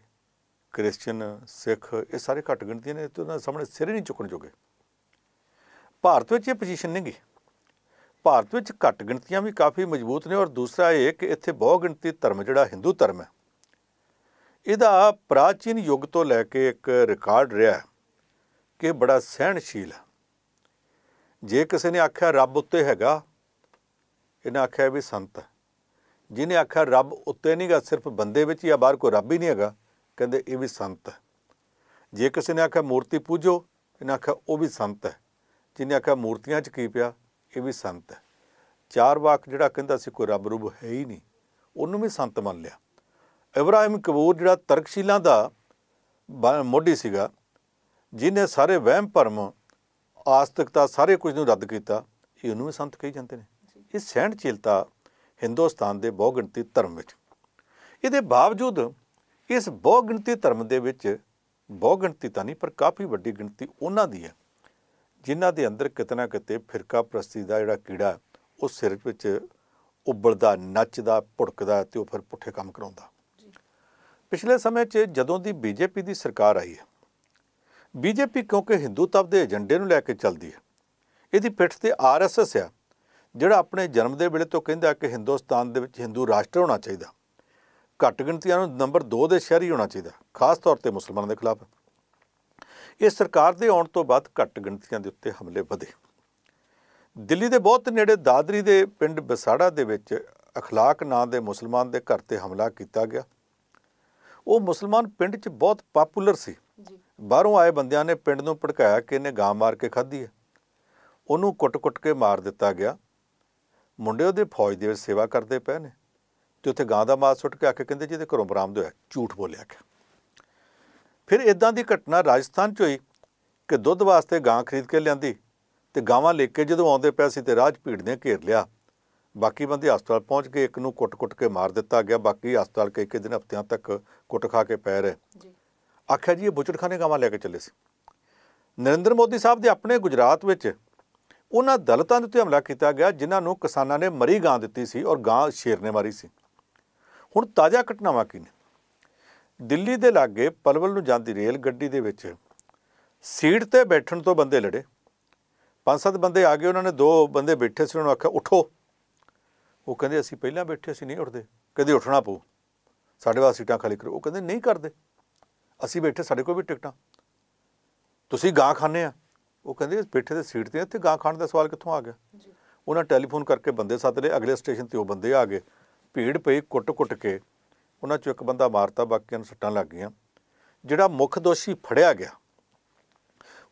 ਕ੍ਰਿਸਚੀਅਨ ਸਿੱਖ ਇਹ ਸਾਰੇ ਘੱਟ ਗਿਣਤੀ ਨੇ ਤੇ ਉਹਨਾਂ ਸਾਹਮਣੇ ਸਿਰ ਨਹੀਂ ਚੁੱਕਣ ਜੋਗੇ ਭਾਰਤ ਵਿੱਚ ਇਹ ਪੋਜੀਸ਼ਨ ਨਹੀਂ ਗਈ ਭਾਰਤ ਵਿੱਚ ਘੱਟ ਗਿਣਤੀਆਂ ਵੀ ਕਾਫੀ ਮਜ਼ਬੂਤ ਨੇ ਔਰ ਦੂਸਰਾ ਇਹ ਕਿ ਇੱਥੇ ਬਹੁ ਗਿਣਤੀ ਧਰਮ ਜਿਹੜਾ ਹਿੰਦੂ ਧਰਮ ਹੈ ਇਹਦਾ ਪ੍ਰਾਚੀਨ ਯੁੱਗ ਤੋਂ ਲੈ ਕੇ ਇੱਕ ਰਿਕਾਰਡ ਰਿਹਾ ਕਿ ਬੜਾ ਸਹਿਣਸ਼ੀਲ ਹੈ ਜੇ ਕਿਸੇ ਨੇ ਆਖਿਆ ਰੱਬ ਉੱਤੇ ਹੈਗਾ ਇਹਨੇ ਆਖਿਆ ਵੀ ਸੰਤ ਜਿਹਨੇ ਆਖਿਆ ਰੱਬ ਉੱਤੇ ਨਹੀਂਗਾ ਸਿਰਫ ਬੰਦੇ ਵਿੱਚ ਜਾਂ ਬਾਹਰ ਕੋਈ ਰੱਬ ਹੀ ਨਹੀਂ ਹੈਗਾ ਕਹਿੰਦੇ ਇਹ ਵੀ ਸੰਤ ਹੈ ਜੇ ਕਿਸੇ ਨੇ ਆਖਿਆ ਮੂਰਤੀ ਪੂਜੋ ਇਹਨੇ ਆਖਿਆ ਉਹ ਵੀ ਸੰਤ ਹੈ ਜਿਹਨੇ ਆਖਿਆ ਮੂਰਤੀਆਂ 'ਚ ਕੀ ਪਿਆ ਇਹ ਵੀ ਸੰਤ ਹੈ ਚਾਰ ਵਾਕ ਜਿਹੜਾ ਕਹਿੰਦਾ ਸੀ ਕੋਈ ਰੱਬ ਰੂਬ ਹੈ ਹੀ ਨਹੀਂ ਉਹਨੂੰ ਵੀ ਸੰਤ ਮੰਨ ਲਿਆ ਇਬਰਾਹਿਮ ਕਬੂਰ ਜਿਹੜਾ ਤਰਕਸ਼ੀਲਾਂ ਦਾ ਮੋਢੀ ਸੀਗਾ ਜਿਨੇ ਸਾਰੇ ਵਹਿਮ ਭਰਮ ਆਸਤਿਕਤਾ ਸਾਰੇ ਕੁਝ ਨੂੰ ਰੱਦ ਕੀਤਾ ਇਹ ਉਹਨੂੰ ਵੀ ਸੰਤ ਕਹੀ ਜਾਂਦੇ ਨੇ ਇਹ ਚੇਲਤਾ ਹਿੰਦੁਸਤਾਨ ਦੇ ਬਹੁਗਿਣਤੀ ਧਰਮ ਵਿੱਚ ਇਹਦੇ ਬਾਵਜੂਦ ਇਸ ਬਹੁ ਗਿਣਤੀ ਧਰਮ ਦੇ ਵਿੱਚ ਬਹੁ ਗਿਣਤੀ ਤਾਂ ਨਹੀਂ ਪਰ ਕਾਫੀ ਵੱਡੀ ਗਿਣਤੀ ਉਹਨਾਂ ਦੀ ਹੈ ਜਿਨ੍ਹਾਂ ਦੇ ਅੰਦਰ ਕਿਤਨਾ ਕਿਤੇ ਫਿਰਕਾ ਪ੍ਰਸਤੀ ਦਾ ਜਿਹੜਾ ਕੀੜਾ ਉਹ ਸਿਰ ਵਿੱਚ ਉੱਬਲਦਾ ਨੱਚਦਾ ਭੁੜਕਦਾ ਤੇ ਉਹ ਫਿਰ ਪੁੱਠੇ ਕੰਮ ਕਰਾਉਂਦਾ ਪਿਛਲੇ ਸਮੇਂ 'ਚ ਜਦੋਂ ਦੀ ਬੀਜੇਪੀ ਦੀ ਸਰਕਾਰ ਆਈ ਹੈ ਬੀਜੇਪੀ ਕਿਉਂਕਿ ਹਿੰਦੂਤਵ ਦੇ ਏਜੰਡੇ ਨੂੰ ਲੈ ਕੇ ਚੱਲਦੀ ਹੈ ਇਹਦੀ ਪਿੱਠ ਤੇ ਆਰਐਸਐਸ ਆ ਜਿਹੜਾ ਆਪਣੇ ਜਨਮ ਦੇ ਵੇਲੇ ਤੋਂ ਕਹਿੰਦਾ ਕਿ ਹਿੰਦੁਸਤਾਨ ਦੇ ਵਿੱਚ ਹਿੰਦੂ ਰਾਸ਼ਟਰ ਹੋਣਾ ਚਾਹੀਦਾ ਘੱਟ ਗਿਣਤੀਆਂ ਨੂੰ ਨੰਬਰ 2 ਦੇ ਸ਼ਹਿਰੀ ਹੋਣਾ ਚਾਹੀਦਾ ਖਾਸ ਤੌਰ ਤੇ ਮੁਸਲਮਾਨਾਂ ਦੇ ਖਿਲਾਫ ਇਹ ਸਰਕਾਰ ਦੇ ਆਉਣ ਤੋਂ ਬਾਅਦ ਘੱਟ ਗਿਣਤੀਆਂ ਦੇ ਉੱਤੇ ਹਮਲੇ ਵਧੇ ਦਿੱਲੀ ਦੇ ਬਹੁਤ ਨੇੜੇ ਦਾਦਰੀ ਦੇ ਪਿੰਡ ਬਸਾੜਾ ਦੇ ਵਿੱਚ اخلاق ਨਾਂ ਦੇ ਮੁਸਲਮਾਨ ਦੇ ਘਰ ਤੇ ਹਮਲਾ ਕੀਤਾ ਗਿਆ ਉਹ ਮੁਸਲਮਾਨ ਪਿੰਡ 'ਚ ਬਹੁਤ ਪਪੂਲਰ ਸੀ ਬਾਹਰੋਂ ਆਏ ਬੰਦਿਆਂ ਨੇ ਪਿੰਡ ਨੂੰ ਭੜਕਾਇਆ ਕਿ ਇਹਨੇ ਗਾਂ ਮਾਰ ਕੇ ਖਾਧੀ ਹੈ ਉਹਨੂੰ ਕੁੱਟ-ਕੁੱਟ ਕੇ ਮਾਰ ਦਿੱਤਾ ਗਿਆ ਮੁੰਡੇ ਉਹਦੇ ਫੌਜ ਦੇ ਵਿੱਚ ਸੇਵਾ ਕਰਦੇ ਪਏ ਨੇ ਤੇ ਉੱਥੇ ਗਾਂ ਦਾ ਮਾਸ ਸੁੱਟ ਕੇ ਕੇ ਕਹਿੰਦੇ ਜਿਹਦੇ ਘਰੋਂ ਬਰਾਮਦ ਹੋਇਆ ਝੂਠ ਬੋਲਿਆ ਕਿ ਫਿਰ ਇਦਾਂ ਦੀ ਘਟਨਾ ਰਾਜਸਥਾਨ 'ਚ ਹੋਈ ਕਿ ਦੁੱਧ ਵਾਸਤੇ ਗਾਂ ਖਰੀਦ ਕੇ ਲਿਆਂਦੀ ਤੇ ਗਾਵਾਂ ਲੈ ਕੇ ਜਦੋਂ ਆਉਂਦੇ ਪਿਆ ਸੀ ਤੇ ਰਾਜ ਭੀੜ ਨੇ ਘੇਰ ਲਿਆ ਬਾਕੀ ਬੰਦੇ ਹਸਪਤਾਲ ਪਹੁੰਚ ਕੇ ਇੱਕ ਨੂੰ ਕੁੱਟ-ਕੁੱਟ ਕੇ ਮਾਰ ਦਿੱਤਾ ਗਿਆ ਬਾਕੀ ਹਸਪਤਾਲ ਕਈ ਕਈ ਦਿਨ ਹਫ਼ਤਿਆਂ ਤੱਕ ਕੁੱਟ ਖਾ ਕੇ ਪੈ ਰਹੇ ਜੀ ਆਖਿਆ ਜੀ ਇਹ ਬੁਚੜਖਾਨੇ ਗਾਵਾਂ ਲੈ ਕੇ ਚੱਲੇ ਸੀ ਨਰਿੰਦਰ ਮੋਦੀ ਸਾਹਿਬ ਦੇ ਆਪਣੇ ਗੁਜਰਾਤ ਵਿੱਚ ਉਹਨਾਂ ਦਲਤਾਂ ਦੇ ਉੱਤੇ ਹਮਲਾ ਕੀਤਾ ਗਿਆ ਜਿਨ੍ਹਾਂ ਨੂੰ ਕਿਸਾਨਾਂ ਨੇ ਮਰੀ ਗਾਂ ਦਿੱਤੀ ਸੀ ਔਰ ਗਾਂ ਸ਼ੇਰ ਨੇ ਮਾਰੀ ਸੀ ਹੁਣ ਤਾਜ਼ਾ ਘਟਨਾਵਾਂ ਕੀ ਨੇ ਦਿੱਲੀ ਦੇ ਲਾਗੇ ਪਲਵਲ ਨੂੰ ਜਾਂਦੀ ਰੇਲ ਗੱਡੀ ਦੇ ਵਿੱਚ ਸੀਟ ਤੇ ਬੈਠਣ ਤੋਂ ਬੰਦੇ ਲੜੇ ਪੰਜ ਸੱਤ ਬੰਦੇ ਆ ਗਏ ਉਹਨਾਂ ਨੇ ਦੋ ਬੰਦੇ ਬੈਠੇ ਸੀ ਉਹਨਾਂ ਨੂੰ ਆਖਿਆ ਉਠੋ ਉਹ ਕਹਿੰਦੇ ਅਸੀਂ ਪਹਿਲਾਂ ਬੈਠੇ ਸੀ ਨਹੀਂ ਉੱਠਦੇ ਕਦੇ ਉੱਠਣਾ ਪਊ ਸਾਡੇ ਵਾਸਤੇ ਸੀਟਾਂ ਖਾਲੀ ਕਰੋ ਉਹ ਕਹਿੰਦੇ ਨਹੀਂ ਕਰਦੇ ਅਸੀਂ ਬੈਠੇ ਸਾਡੇ ਕੋਲ ਵੀ ਟਿਕਟਾਂ ਤੁਸੀਂ ਗਾਂ ਖਾਣੇ ਆ ਉਹ ਕਹਿੰਦੇ ਬੈਠੇ ਤੇ ਸੀਟ ਤੇ ਇੱਥੇ ਗਾਂ ਖਾਣ ਦਾ ਸਵਾਲ ਕਿੱਥੋਂ ਆ ਗਿਆ ਉਹਨਾਂ ਟੈਲੀਫੋਨ ਕਰਕੇ ਬੰਦੇ ਸੱਦ ਲਏ ਅਗਲੇ ਸਟੇਸ਼ਨ ਤੇ ਉਹ ਬੰਦੇ ਆ ਗਏ ਭੀੜ ਪਈ ਕੁੱਟ-ਕੁੱਟ ਕੇ ਉਹਨਾਂ ਚੋਂ ਇੱਕ ਬੰਦਾ ਮਾਰਤਾ ਬਾਕੀਆਂ ਨੂੰ ਸੱਟਾਂ ਲੱਗ ਗਈਆਂ ਜਿਹੜਾ ਮੁੱਖ ਦੋਸ਼ੀ ਫੜਿਆ ਗਿਆ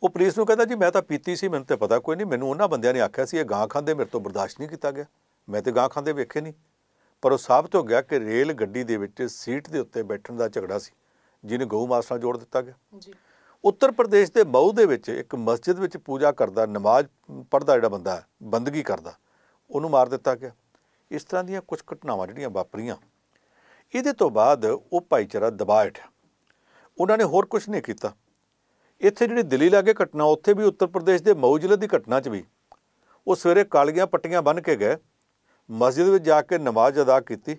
ਉਹ ਪੁਲਿਸ ਨੂੰ ਕਹਿੰਦਾ ਜੀ ਮੈਂ ਤਾਂ ਪੀਤੀ ਸੀ ਮੈਨੂੰ ਤੇ ਪਤਾ ਕੋਈ ਨਹੀਂ ਮੈਨੂੰ ਉਹਨਾਂ ਬੰਦਿਆਂ ਨੇ ਆਖਿਆ ਸੀ ਇਹ ਗਾਂ ਖਾਂਦੇ ਮੇਰੇ ਤੋਂ ਬਰਦਾਸ਼ਤ ਨਹੀਂ ਕੀਤਾ ਗਿਆ ਮੈਂ ਤੇ ਗਾਂ ਖਾਂਦੇ ਵੇਖੇ ਨਹੀਂ ਪਰ ਉਹ ਸਾਬਤ ਹੋ ਗਿਆ ਕਿ ਰੇਲ ਗੱਡੀ ਦੇ ਵਿੱਚ ਸੀਟ ਦੇ ਉੱਤੇ ਬੈਠਣ ਦਾ ਝਗੜਾ ਸੀ ਜਿਹਨੇ ਗਊ ਮਾਸ ਨਾਲ ਜੋੜ ਦਿੱਤਾ ਗਿਆ ਜੀ ਉੱਤਰ ਪ੍ਰਦੇਸ਼ ਦੇ ਮਊ ਦੇ ਵਿੱਚ ਇੱਕ ਮਸਜਿਦ ਵਿੱਚ ਪੂਜਾ ਕਰਦਾ ਨਮਾਜ਼ ਪੜਦਾ ਜਿਹੜਾ ਬੰਦਾ ਹੈ ਬੰਦਗੀ ਕਰਦਾ ਉਹਨੂੰ ਮਾਰ ਦਿੱਤਾ ਗਿਆ ਇਸ ਤਰ੍ਹਾਂ ਦੀਆਂ ਕੁਝ ਘਟਨਾਵਾਂ ਜਿਹੜੀਆਂ ਵਾਪਰੀਆਂ ਇਹਦੇ ਤੋਂ ਬਾਅਦ ਉਹ ਭਾਈਚਾਰਾ ਦਬਾਇਟ ਉਹਨਾਂ ਨੇ ਹੋਰ ਕੁਝ ਨਹੀਂ ਕੀਤਾ ਇੱਥੇ ਜਿਹੜੀ ਦਿੱਲੀ ਲਾਗੇ ਘਟਨਾ ਉੱਥੇ ਵੀ ਉੱਤਰ ਪ੍ਰਦੇਸ਼ ਦੇ ਮਊ ਜ਼ਿਲ੍ਹੇ ਦੀ ਘਟਨਾ 'ਚ ਵੀ ਉਹ ਸਵੇਰੇ ਕਾਲੀਆਂ ਪੱਟੀਆਂ ਬੰਨ ਕੇ ਗਏ ਮਸਜਿਦ ਵਿੱਚ ਜਾ ਕੇ ਨਮਾਜ਼ ਅਦਾ ਕੀਤੀ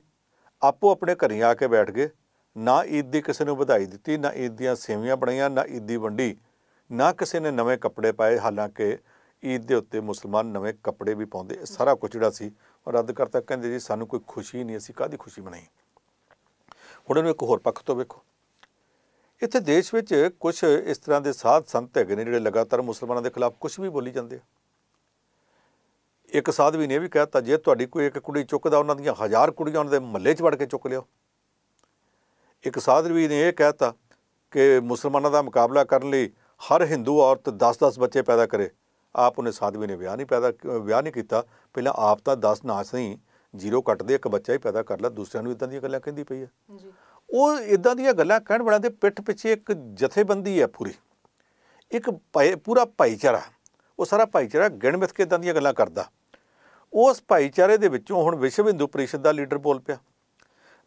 ਆਪੋ ਆਪਣੇ ਘਰੀ ਆ ਕੇ ਬੈਠ ਗਏ ਨਾ ਈਦ ਦੀ ਕਿਸੇ ਨੂੰ ਵਧਾਈ ਦਿੱਤੀ ਨਾ ਈਦ ਦੀਆਂ ਸੇਵੀਆਂ ਬਣਾਈਆਂ ਨਾ ਈਦ ਦੀ ਵੰਡੀ ਨਾ ਕਿਸੇ ਨੇ ਨਵੇਂ ਕੱਪੜੇ ਪਾਏ ਹਾਲਾਂਕਿ ਈਦ ਦੇ ਉੱਤੇ ਮੁਸਲਮਾਨ ਨਵੇਂ ਕੱਪੜੇ ਵੀ ਪਾਉਂਦੇ ਸਾਰਾ ਕੁਝ ਜਿਹੜਾ ਸੀ ਰੱਦ ਕਰਤਾ ਕਹਿੰਦੇ ਜੀ ਸਾਨੂੰ ਕੋਈ ਖੁਸ਼ੀ ਨਹੀਂ ਅਸੀਂ ਕਾਦੀ ਖੁਸ਼ੀ ਮਨਾਈ ਹੁਣ ਇਹਨੂੰ ਇੱਕ ਹੋਰ ਪੱਖ ਤੋਂ ਵੇਖੋ ਇੱਥੇ ਦੇਸ਼ ਵਿੱਚ ਕੁਝ ਇਸ ਤਰ੍ਹਾਂ ਦੇ ਸਾਧ ਸੰਤ ਹੈਗੇ ਨੇ ਜਿਹੜੇ ਲਗਾਤਾਰ ਮੁਸਲਮਾਨਾਂ ਦੇ ਖਿਲਾਫ ਕੁਝ ਵੀ ਬੋਲੀ ਜਾਂਦੇ ਆ ਇੱਕ ਸਾਧ ਵੀ ਨੇ ਵੀ ਕਹਿਤਾ ਜੇ ਤੁਹਾਡੀ ਕੋਈ ਇੱਕ ਕੁੜੀ ਚੁੱਕਦਾ ਉਹਨਾਂ ਦੀਆਂ ਹਜ਼ਾਰ ਕੁੜੀਆਂ ਉਹਨਾਂ ਦੇ ਮੱਲੇ 'ਚ ਵੜ ਕੇ ਚੁੱਕ ਲਿਓ ਇੱਕ ਸਾਧ ਵੀ ਨੇ ਇਹ ਕਹਿਤਾ ਕਿ ਮੁਸਲਮਾਨਾਂ ਦਾ ਮੁਕਾਬਲਾ ਕਰਨ ਲਈ ਹਰ ਹਿੰਦੂ ਔਰਤ 10-10 ਬੱਚੇ ਪੈਦਾ ਕਰੇ ਆਪ ਉਹਨੇ ਸਾਧਵੀ ਨੇ ਵਿਆਹ ਨਹੀਂ ਪੈਦਾ ਵਿਆਹ ਨਹੀਂ ਕੀਤਾ ਪਹਿਲਾਂ ਆਪ ਤਾਂ 10 ਨਾਸ ਨਹੀਂ ਜ਼ੀਰੋ ਕੱਟਦੇ ਇੱਕ ਬੱਚਾ ਹੀ ਪੈਦਾ ਕਰ ਲਾ ਦੂਸਰਿਆਂ ਨੂੰ ਇਦਾਂ ਦੀਆਂ ਗੱਲਾਂ ਕਹਿੰਦੀ ਪਈ ਆ ਜੀ ਉਹ ਇਦਾਂ ਦੀਆਂ ਗੱਲਾਂ ਕਹਿਣ ਵਾਲਿਆਂ ਦੇ ਪਿੱਠ ਪਿੱਛੇ ਇੱਕ ਜਥੇਬੰਦੀ ਹੈ ਪੂਰੀ ਇੱਕ ਪੂਰਾ ਭਾਈਚਾਰਾ ਉਹ ਸਾਰਾ ਭਾਈਚਾਰਾ ਗਿਣਮਿਤ ਕੇ ਇਦਾਂ ਦੀਆਂ ਗੱਲਾਂ ਕਰਦਾ ਉਸ ਭਾਈਚਾਰੇ ਦੇ ਵਿੱਚੋਂ ਹੁਣ ਵਿਸ਼ਵ ਹਿੰਦੂ ਪਰਿਸ਼ਦ ਦਾ ਲੀਡਰ ਬੋਲ ਪਿਆ